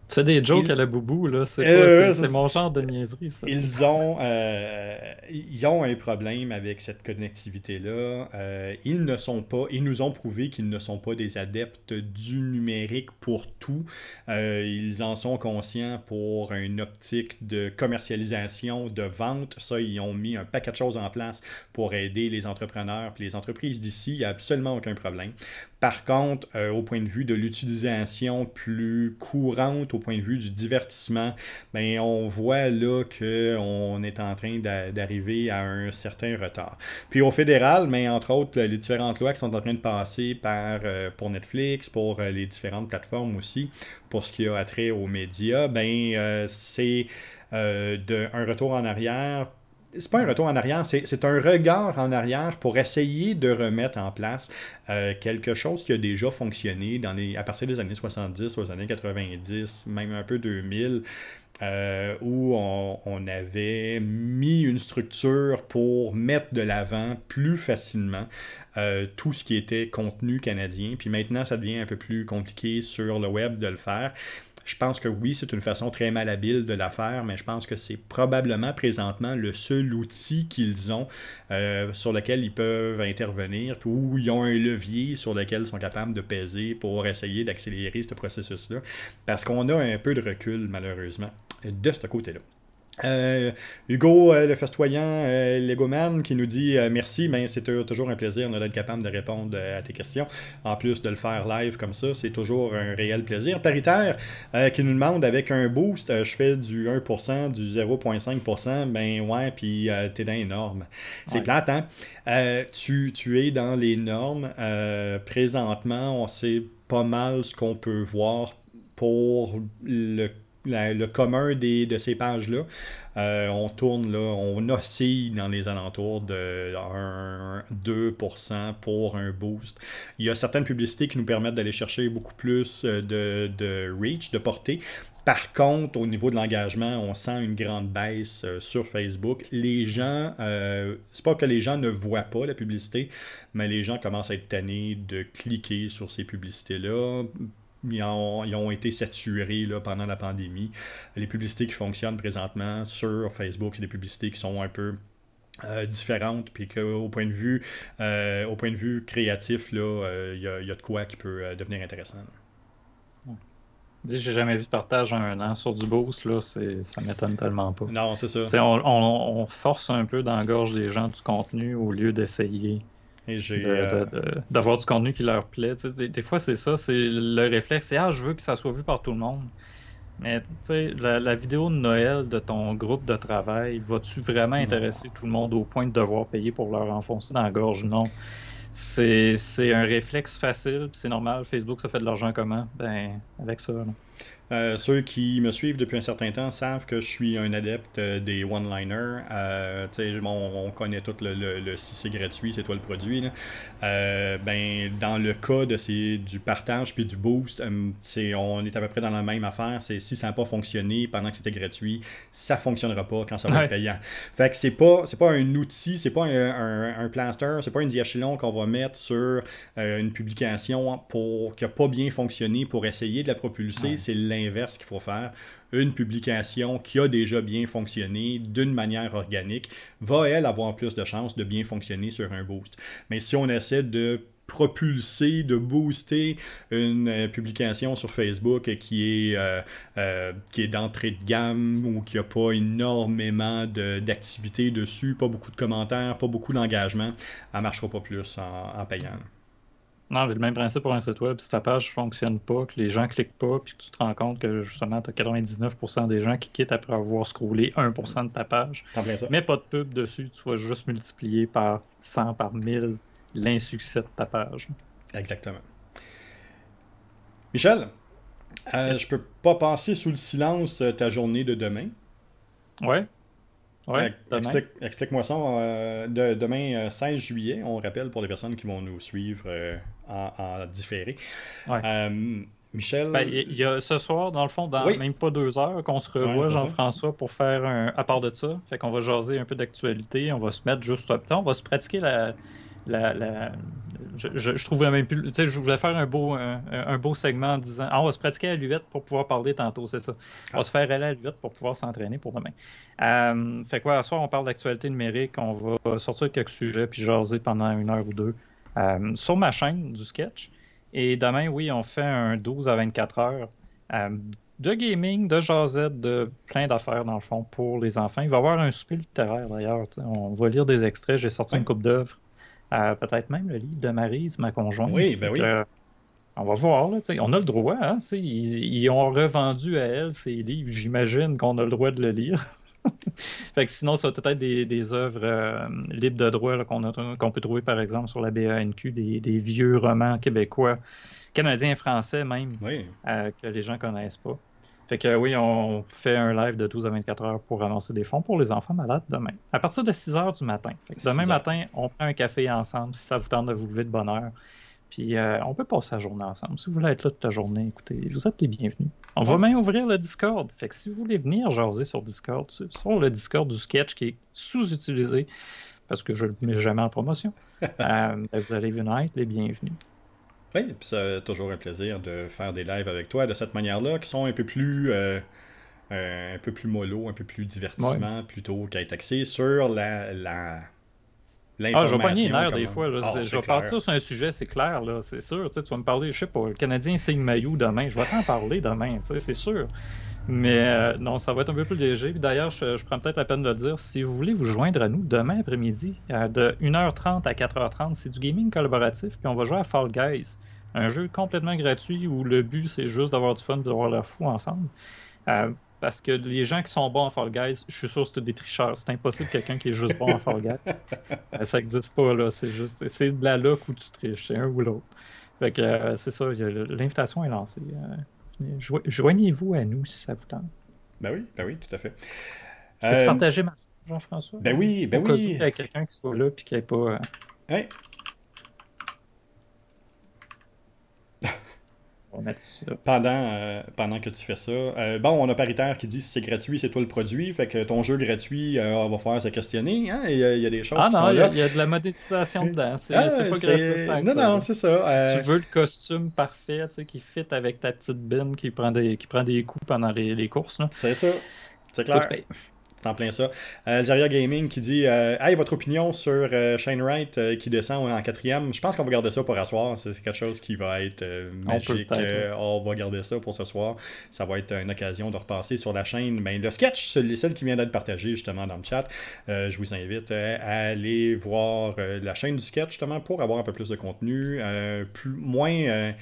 c'est des jokes à la boubou, là. Euh, c'est mon genre de niaiserie, ça. Ils ont, euh, ils ont un problème avec cette connectivité-là. Euh, ils ne sont pas, ils nous ont prouvé qu'ils ne sont pas des adeptes du numérique pour tout. ils en sont conscients pour une optique de commercialisation, de vente. Ça, ils ont mis un paquet de choses en place pour aider les entrepreneurs et les entreprises d'ici. Il n'y a absolument aucun problème. Par contre, au point de vue de l'utilisation plus courante point de vue du divertissement, mais ben, on voit là on est en train d'arriver à un certain retard. Puis au fédéral, mais ben, entre autres, les différentes lois qui sont en train de passer par, euh, pour Netflix, pour euh, les différentes plateformes aussi, pour ce qui a trait aux médias, ben, euh, c'est un retour en arrière n'est pas un retour en arrière, c'est un regard en arrière pour essayer de remettre en place euh, quelque chose qui a déjà fonctionné dans les, à partir des années 70, aux années 90, même un peu 2000. Euh, où on, avait mis une structure pour mettre de l'avant plus facilement euh, tout ce qui était contenu canadien. Puis maintenant, ça devient un peu plus compliqué sur le web de le faire. Je pense que oui, c'est une façon très malhabile de la faire, mais je pense que c'est probablement présentement le seul outil qu'ils ont euh, sur lequel ils peuvent intervenir, ou ils ont un levier sur lequel ils sont capables de peser pour essayer d'accélérer ce processus-là, parce qu'on a un peu de recul malheureusement de ce côté-là. Euh, Hugo, euh, le festoyant euh, Legoman, qui nous dit merci, ben, c'est toujours un plaisir d'être capable de répondre à tes questions. En plus de le faire live comme ça, c'est toujours un réel plaisir. Paritaire, qui nous demande avec un boost, je fais du 1%, du 0,5%, ben ouais, puis t'es dans les normes. C'est plate, hein? tu, tu es dans les normes. présentement, on sait pas mal ce qu'on peut voir pour le le commun des, de ces pages-là, euh, on tourne, là, on oscille dans les alentours de 2% pour un boost. Il y a certaines publicités qui nous permettent d'aller chercher beaucoup plus euh, de, reach, de portée. Par contre, au niveau de l'engagement, on sent une grande baisse euh, sur Facebook. Les gens, c'est pas que les gens ne voient pas la publicité, mais les gens commencent à être tannés de cliquer sur ces publicités-là ils ont, été saturés pendant la pandémie. Les publicités qui fonctionnent présentement sur Facebook, c'est des publicités qui sont un peu euh, différentes, puis qu'au point de vue, euh, au point de vue créatif, euh, il y, a de quoi qui peut devenir intéressant. Dis, j'ai jamais vu de partage un an sur du boost, là, c'est, ça m'étonne tellement pas. Non, c'est ça. On, on, force un peu d'engorge les des gens du contenu au lieu d'essayer euh, d'avoir du contenu qui leur plaît. Des, fois, c'est ça, c'est le réflexe, c'est Ah, je veux que ça soit vu par tout le monde. Mais tu la, vidéo de Noël de ton groupe de travail, vas-tu vraiment intéresser tout le monde au point de devoir payer pour leur enfoncer dans la gorge? Non. C'est un réflexe facile, c'est normal. Facebook, ça fait de l'argent comment? Ben, avec ça. non euh, ceux qui me suivent depuis un certain temps savent que je suis un adepte euh, des one-liners. Euh, on connaît tout le, le, si c'est gratuit, c'est toi le produit. ben, dans le cas de du partage puis du boost, on est à peu près dans la même affaire. C'est si ça n'a pas fonctionné pendant que c'était gratuit, ça ne fonctionnera pas quand ça va être payant. Fait que c'est pas, c'est pas un outil, c'est pas un, un, plaster, c'est pas une diachylon qu'on va mettre sur une publication pour qui n'a pas bien fonctionné pour essayer de la propulser. C'est l'inverse qu'il faut faire. Une publication qui a déjà bien fonctionné d'une manière organique va, elle, avoir plus de chances de bien fonctionner sur un boost. Mais si on essaie de propulser, de booster une euh, publication sur Facebook qui est, euh, euh, est d'entrée de gamme ou qui n'a pas énormément d'activité dessus, pas beaucoup de commentaires, pas beaucoup d'engagement, elle ne marchera pas plus en payant. Non, mais le même principe pour un site web, si ta page fonctionne pas, que les gens cliquent pas, puis que tu te rends compte que justement, tu as 99% des gens qui quittent après avoir scrollé 1% de ta page, mais pas de pub dessus, tu vas juste multiplier par 100, par 1000 l'insuccès de ta page. Exactement. Michel, euh, je peux pas passer sous le silence euh, ta journée de demain. Ouais. Euh, explique, moi ça. Euh, de, demain, 16 euh, juillet, on rappelle pour les personnes qui vont nous suivre en, différé. Michel. Il ben, y a ce soir, dans le fond, dans même pas deux heures, qu'on se revoit, Jean-François, pour faire un. À part de ça, fait qu'on va jaser un peu d'actualité, on va se mettre juste. On va se pratiquer la, je, même plus. je voulais faire un beau, un, beau segment en disant ah, on va se pratiquer à l'uvette pour pouvoir parler tantôt, c'est ça. On va se faire aller à pour pouvoir s'entraîner pour demain. Euh, fait quoi, soir, on parle d'actualité numérique, on va sortir quelques sujets puis jaser pendant une heure ou deux euh, sur ma chaîne du sketch. Et demain, oui, on fait un 12 à 24 heures euh, de gaming, de jasette, de plein d'affaires dans le fond pour les enfants. Il va y avoir un souper littéraire d'ailleurs. On va lire des extraits. J'ai sorti une coupe d'œuvres. Euh, peut-être même le livre de Marise, ma conjointe. Oui, ben oui. Euh, on va voir, on a le droit. Hein, ils, ont revendu à elle ces livres, j'imagine qu'on a le droit de le lire. fait que sinon, ça va peut-être des, des, œuvres euh, libres de droit qu'on peut trouver, par exemple, sur la BANQ, des, vieux romans québécois, canadiens, français même, que les gens connaissent pas. Fait que oui, on fait un live de 12 à 24 heures pour annoncer des fonds pour les enfants malades demain. À partir de 6 heures du matin. demain matin, on prend un café ensemble si ça vous tente de vous lever de bonne heure. Puis euh, on peut passer la journée ensemble. Si vous voulez être là toute la journée, écoutez, vous êtes les bienvenus. On va même ouvrir le Discord. Fait que si vous voulez venir jaser sur Discord, sur le Discord du sketch qui est sous-utilisé, parce que je ne le mets jamais en promotion, euh, ben, vous allez venir être les bienvenus c'est toujours un plaisir de faire des lives avec toi de cette manière-là, qui sont un peu plus. Euh, euh, un peu plus mollo, un peu plus divertissement, plutôt plutôt qu'être axé sur la, la, ah, je vais des fois. Ah, je vais partir sur un sujet, c'est clair, là, c'est sûr. Tu, vas me parler, je sais pas, le Canadien signe maillot demain. Je vais en parler demain, c'est sûr. Mais euh, non, ça va être un peu plus léger. D'ailleurs, je, prends peut-être la peine de le dire. Si vous voulez vous joindre à nous demain après-midi, de 1h30 à 4h30, c'est du gaming collaboratif, puis on va jouer à Fall Guys, un jeu complètement gratuit où le but c'est juste d'avoir du fun de d'avoir la fou ensemble. Euh, parce que les gens qui sont bons à Fall Guys, je suis sûr c'est des tricheurs. C'est impossible quelqu'un qui est juste bon à Fall Guys. Euh, ça n'existe pas, là. C'est juste. C'est de la luck où tu triches, c'est un ou l'autre. Fait que c'est ça, l'invitation est lancée joignez-vous à nous si ça vous tente. Ben oui, ben oui, tout à fait. Peux-tu euh, partager ma Jean-François? Ben oui, ben oui. il y a quelqu'un qui soit là et qui n'est pas. Euh, Pendant, euh, pendant que tu fais ça, euh, bon, on a paritaire qui dit si c'est gratuit, c'est toi le produit. Fait que ton jeu gratuit, euh, on va falloir se questionner. Hein. Il, y a, des choses. Ah non, il, y a, de la monétisation dedans. C'est ah, pas gratuit. Non, non, c'est ça. tu veux le costume parfait qui fit avec ta petite bim qui prend des, qui prend des coups pendant les, les courses. C'est ça. C'est clair en plein ça. Derrière euh, Gaming qui dit euh, Hey, votre opinion sur euh, Shane Wright qui descend en quatrième. Je pense qu'on va garder ça pour asseoir. C'est quelque chose qui va être magique. On, va garder ça pour ce soir. Ça va être une occasion de repenser sur la chaîne. Mais ben, le sketch, celle qui vient d'être partagée justement dans le chat, je vous invite à aller voir la chaîne du sketch justement pour avoir un peu plus de contenu. plus, moins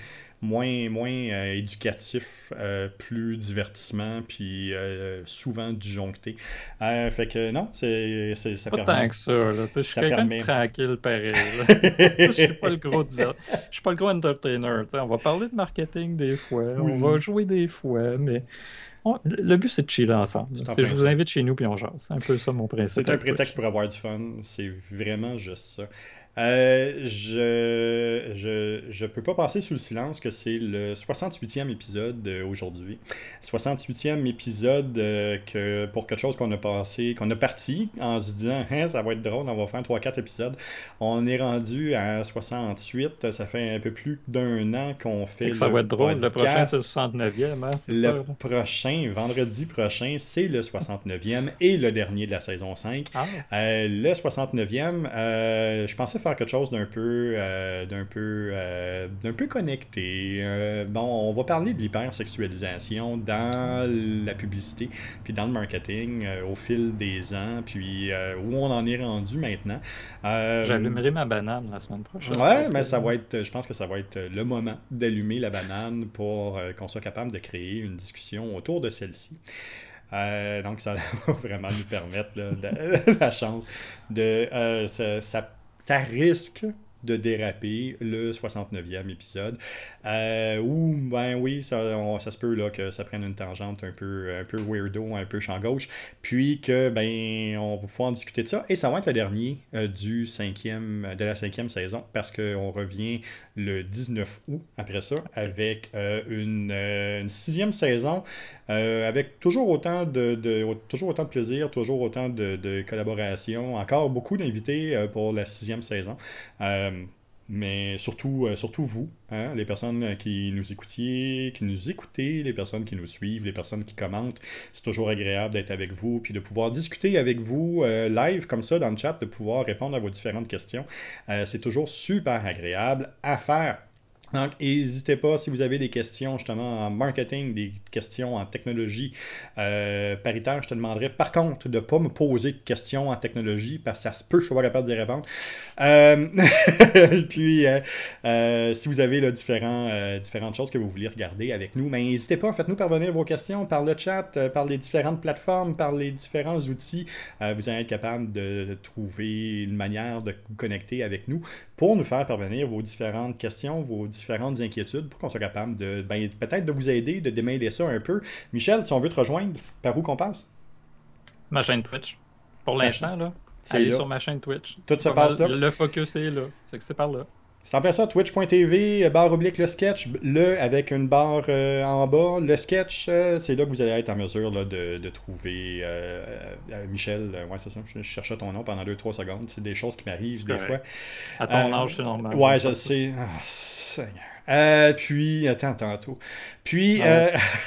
moins, moins euh, éducatif, euh, plus divertissement, puis euh, souvent disjoncté. fait que non, c'est, ça pas tant que ça, là. Je suis quelqu'un tranquille, pareil. Je suis pas le gros Je suis pas le gros entertainer. On va parler de marketing des fois, on va jouer des fois, mais... le but, c'est de chiller ensemble. je vous invite chez nous, puis on jase. C'est un peu ça, mon principe. C'est un prétexte pour avoir du fun. C'est vraiment juste ça. Euh, je, je, je peux pas passer sous le silence que c'est le 68e épisode aujourd'hui. 68e épisode euh, que pour quelque chose qu'on a passé, qu'on a parti en se disant hein, ça va être drôle, on va faire 3-4 épisodes. On est rendu à 68, ça fait un peu plus d'un an qu'on fait. Ça va être drôle, le prochain c'est le 69e, hein, c'est ça? Le prochain, vendredi prochain, c'est le 69e et le dernier de la saison 5. Ah. Euh, le 69e, euh, je pensais faire quelque chose d'un peu, euh, d'un peu, euh, d'un peu connecté. Euh, bon, on va parler de l'hypersexualisation dans la publicité, puis dans le marketing au fil des ans, puis où on en est rendu maintenant. J'allumerai ma banane la semaine prochaine. Ouais, mais ça va être, je pense que ça va être le moment d'allumer la banane pour qu'on soit capable de créer une discussion autour de celle-ci. donc, ça va vraiment nous permettre la chance de ça ça risque de déraper le 69e épisode. Euh, Ou, ben oui, ça, se peut là, que ça prenne une tangente un peu, un peu weirdo, un peu champ gauche. Puis que, ben, on va pouvoir discuter de ça. Et ça va être le dernier euh, de la cinquième saison parce qu'on revient le 19 août après ça, avec euh, euh, une, sixième saison, euh, avec toujours autant de, toujours autant de plaisir, toujours autant de collaboration, encore beaucoup d'invités pour la sixième saison mais surtout, euh, surtout vous, hein, les personnes euh, qui nous écoutiez, qui nous écoutez, les personnes qui nous suivent, les personnes qui commentent. C'est toujours agréable d'être avec vous, puis de pouvoir discuter avec vous euh, live comme ça dans le chat, de pouvoir répondre à vos différentes questions. c'est toujours super agréable à faire. Donc, n'hésitez pas si vous avez des questions justement en marketing, des questions en technologie euh, paritaire, je te demanderai par contre de ne pas me poser de questions en technologie parce que ça se peut, je suis pas capable d'y répondre. Euh, et puis, euh, si vous avez différentes choses que vous voulez regarder avec nous, mais ben, n'hésitez pas, faites-nous parvenir vos questions par le chat, par les différentes plateformes, par les différents outils. vous allez être capable de trouver une manière de vous connecter avec nous pour nous faire parvenir vos différentes questions, vos différentes différentes inquiétudes pour qu'on soit capable de ben, peut-être de vous aider, de démêler ça un peu. Michel, si on veut te rejoindre, par où qu'on passe? Ma chaîne Twitch. Pour l'instant, là. C'est sur ma chaîne Twitch. Tout se passe là. Le focus est là. C'est que c'est par là. C'est après ça, twitch.tv, euh, barre oblique le sketch, le avec une barre euh, en bas, le sketch, euh, c'est là que vous allez être en mesure là, de, de, trouver Michel, ouais c'est ça, je, cherchais ton nom pendant 2-3 secondes, c'est des choses qui m'arrivent des fois. À ton âge, c'est normal. Ouais, je sais. Ah, Seigneur. puis, attends, attends puis, ah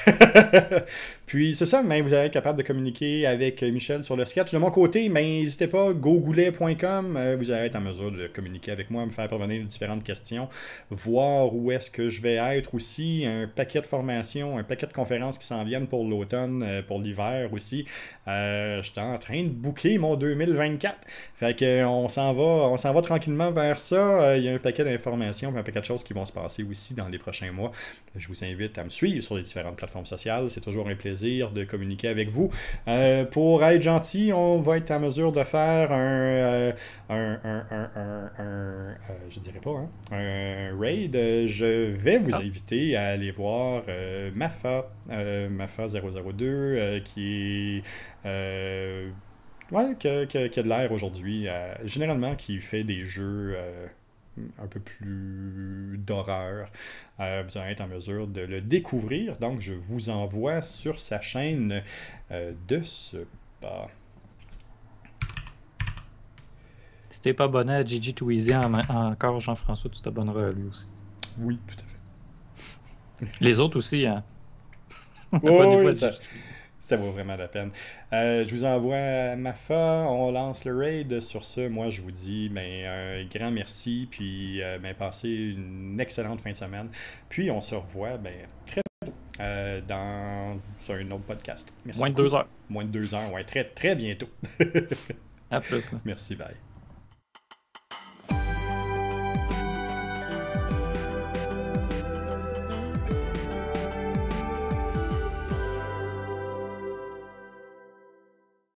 euh, puis c'est ça, mais vous allez être capable de communiquer avec euh, Michel sur le sketch. De mon côté, mais ben, n'hésitez pas, gogoulet.com, euh, vous allez être en mesure de communiquer avec moi, me faire parvenir différentes questions, voir où est-ce que je vais être aussi, un paquet de formations, un paquet de conférences qui s'en viennent pour l'automne, pour l'hiver aussi. J'étais en train de booker mon 2024. Fait on s'en va, on s'en va tranquillement vers ça. Il y a un paquet d'informations, un paquet de choses qui vont se passer aussi dans les prochains mois. Je vous invite à suivre sur les différentes plateformes sociales. C'est toujours un plaisir de communiquer avec vous. Euh, pour être gentil, on va être en mesure de faire un, euh, euh, je dirais pas, hein, un raid. Je vais vous ah. inviter à aller voir Mafa, Mafa 002, qui est ouais, qui, de l'air aujourd'hui, généralement qui fait des jeux un peu plus d'horreur. Euh, vous allez être en mesure de le découvrir. Donc, je vous envoie sur sa chaîne euh, de ce pas. Si pas abonné à Gigi encore, Jean-François, tu t'abonneras à lui aussi. Oui, tout à fait. Les autres aussi, hein? ça vaut vraiment la peine. Euh, je vous envoie ma fin. On lance le raid. Sur ce, moi, je vous dis ben, un grand merci. Puis, euh, ben, passez une excellente fin de semaine. Puis, on se revoit ben, très bientôt euh, dans un autre podcast. Merci Moins de deux heures. Moins de deux heures, ouais. Très, très bientôt. à plus. Merci, bye.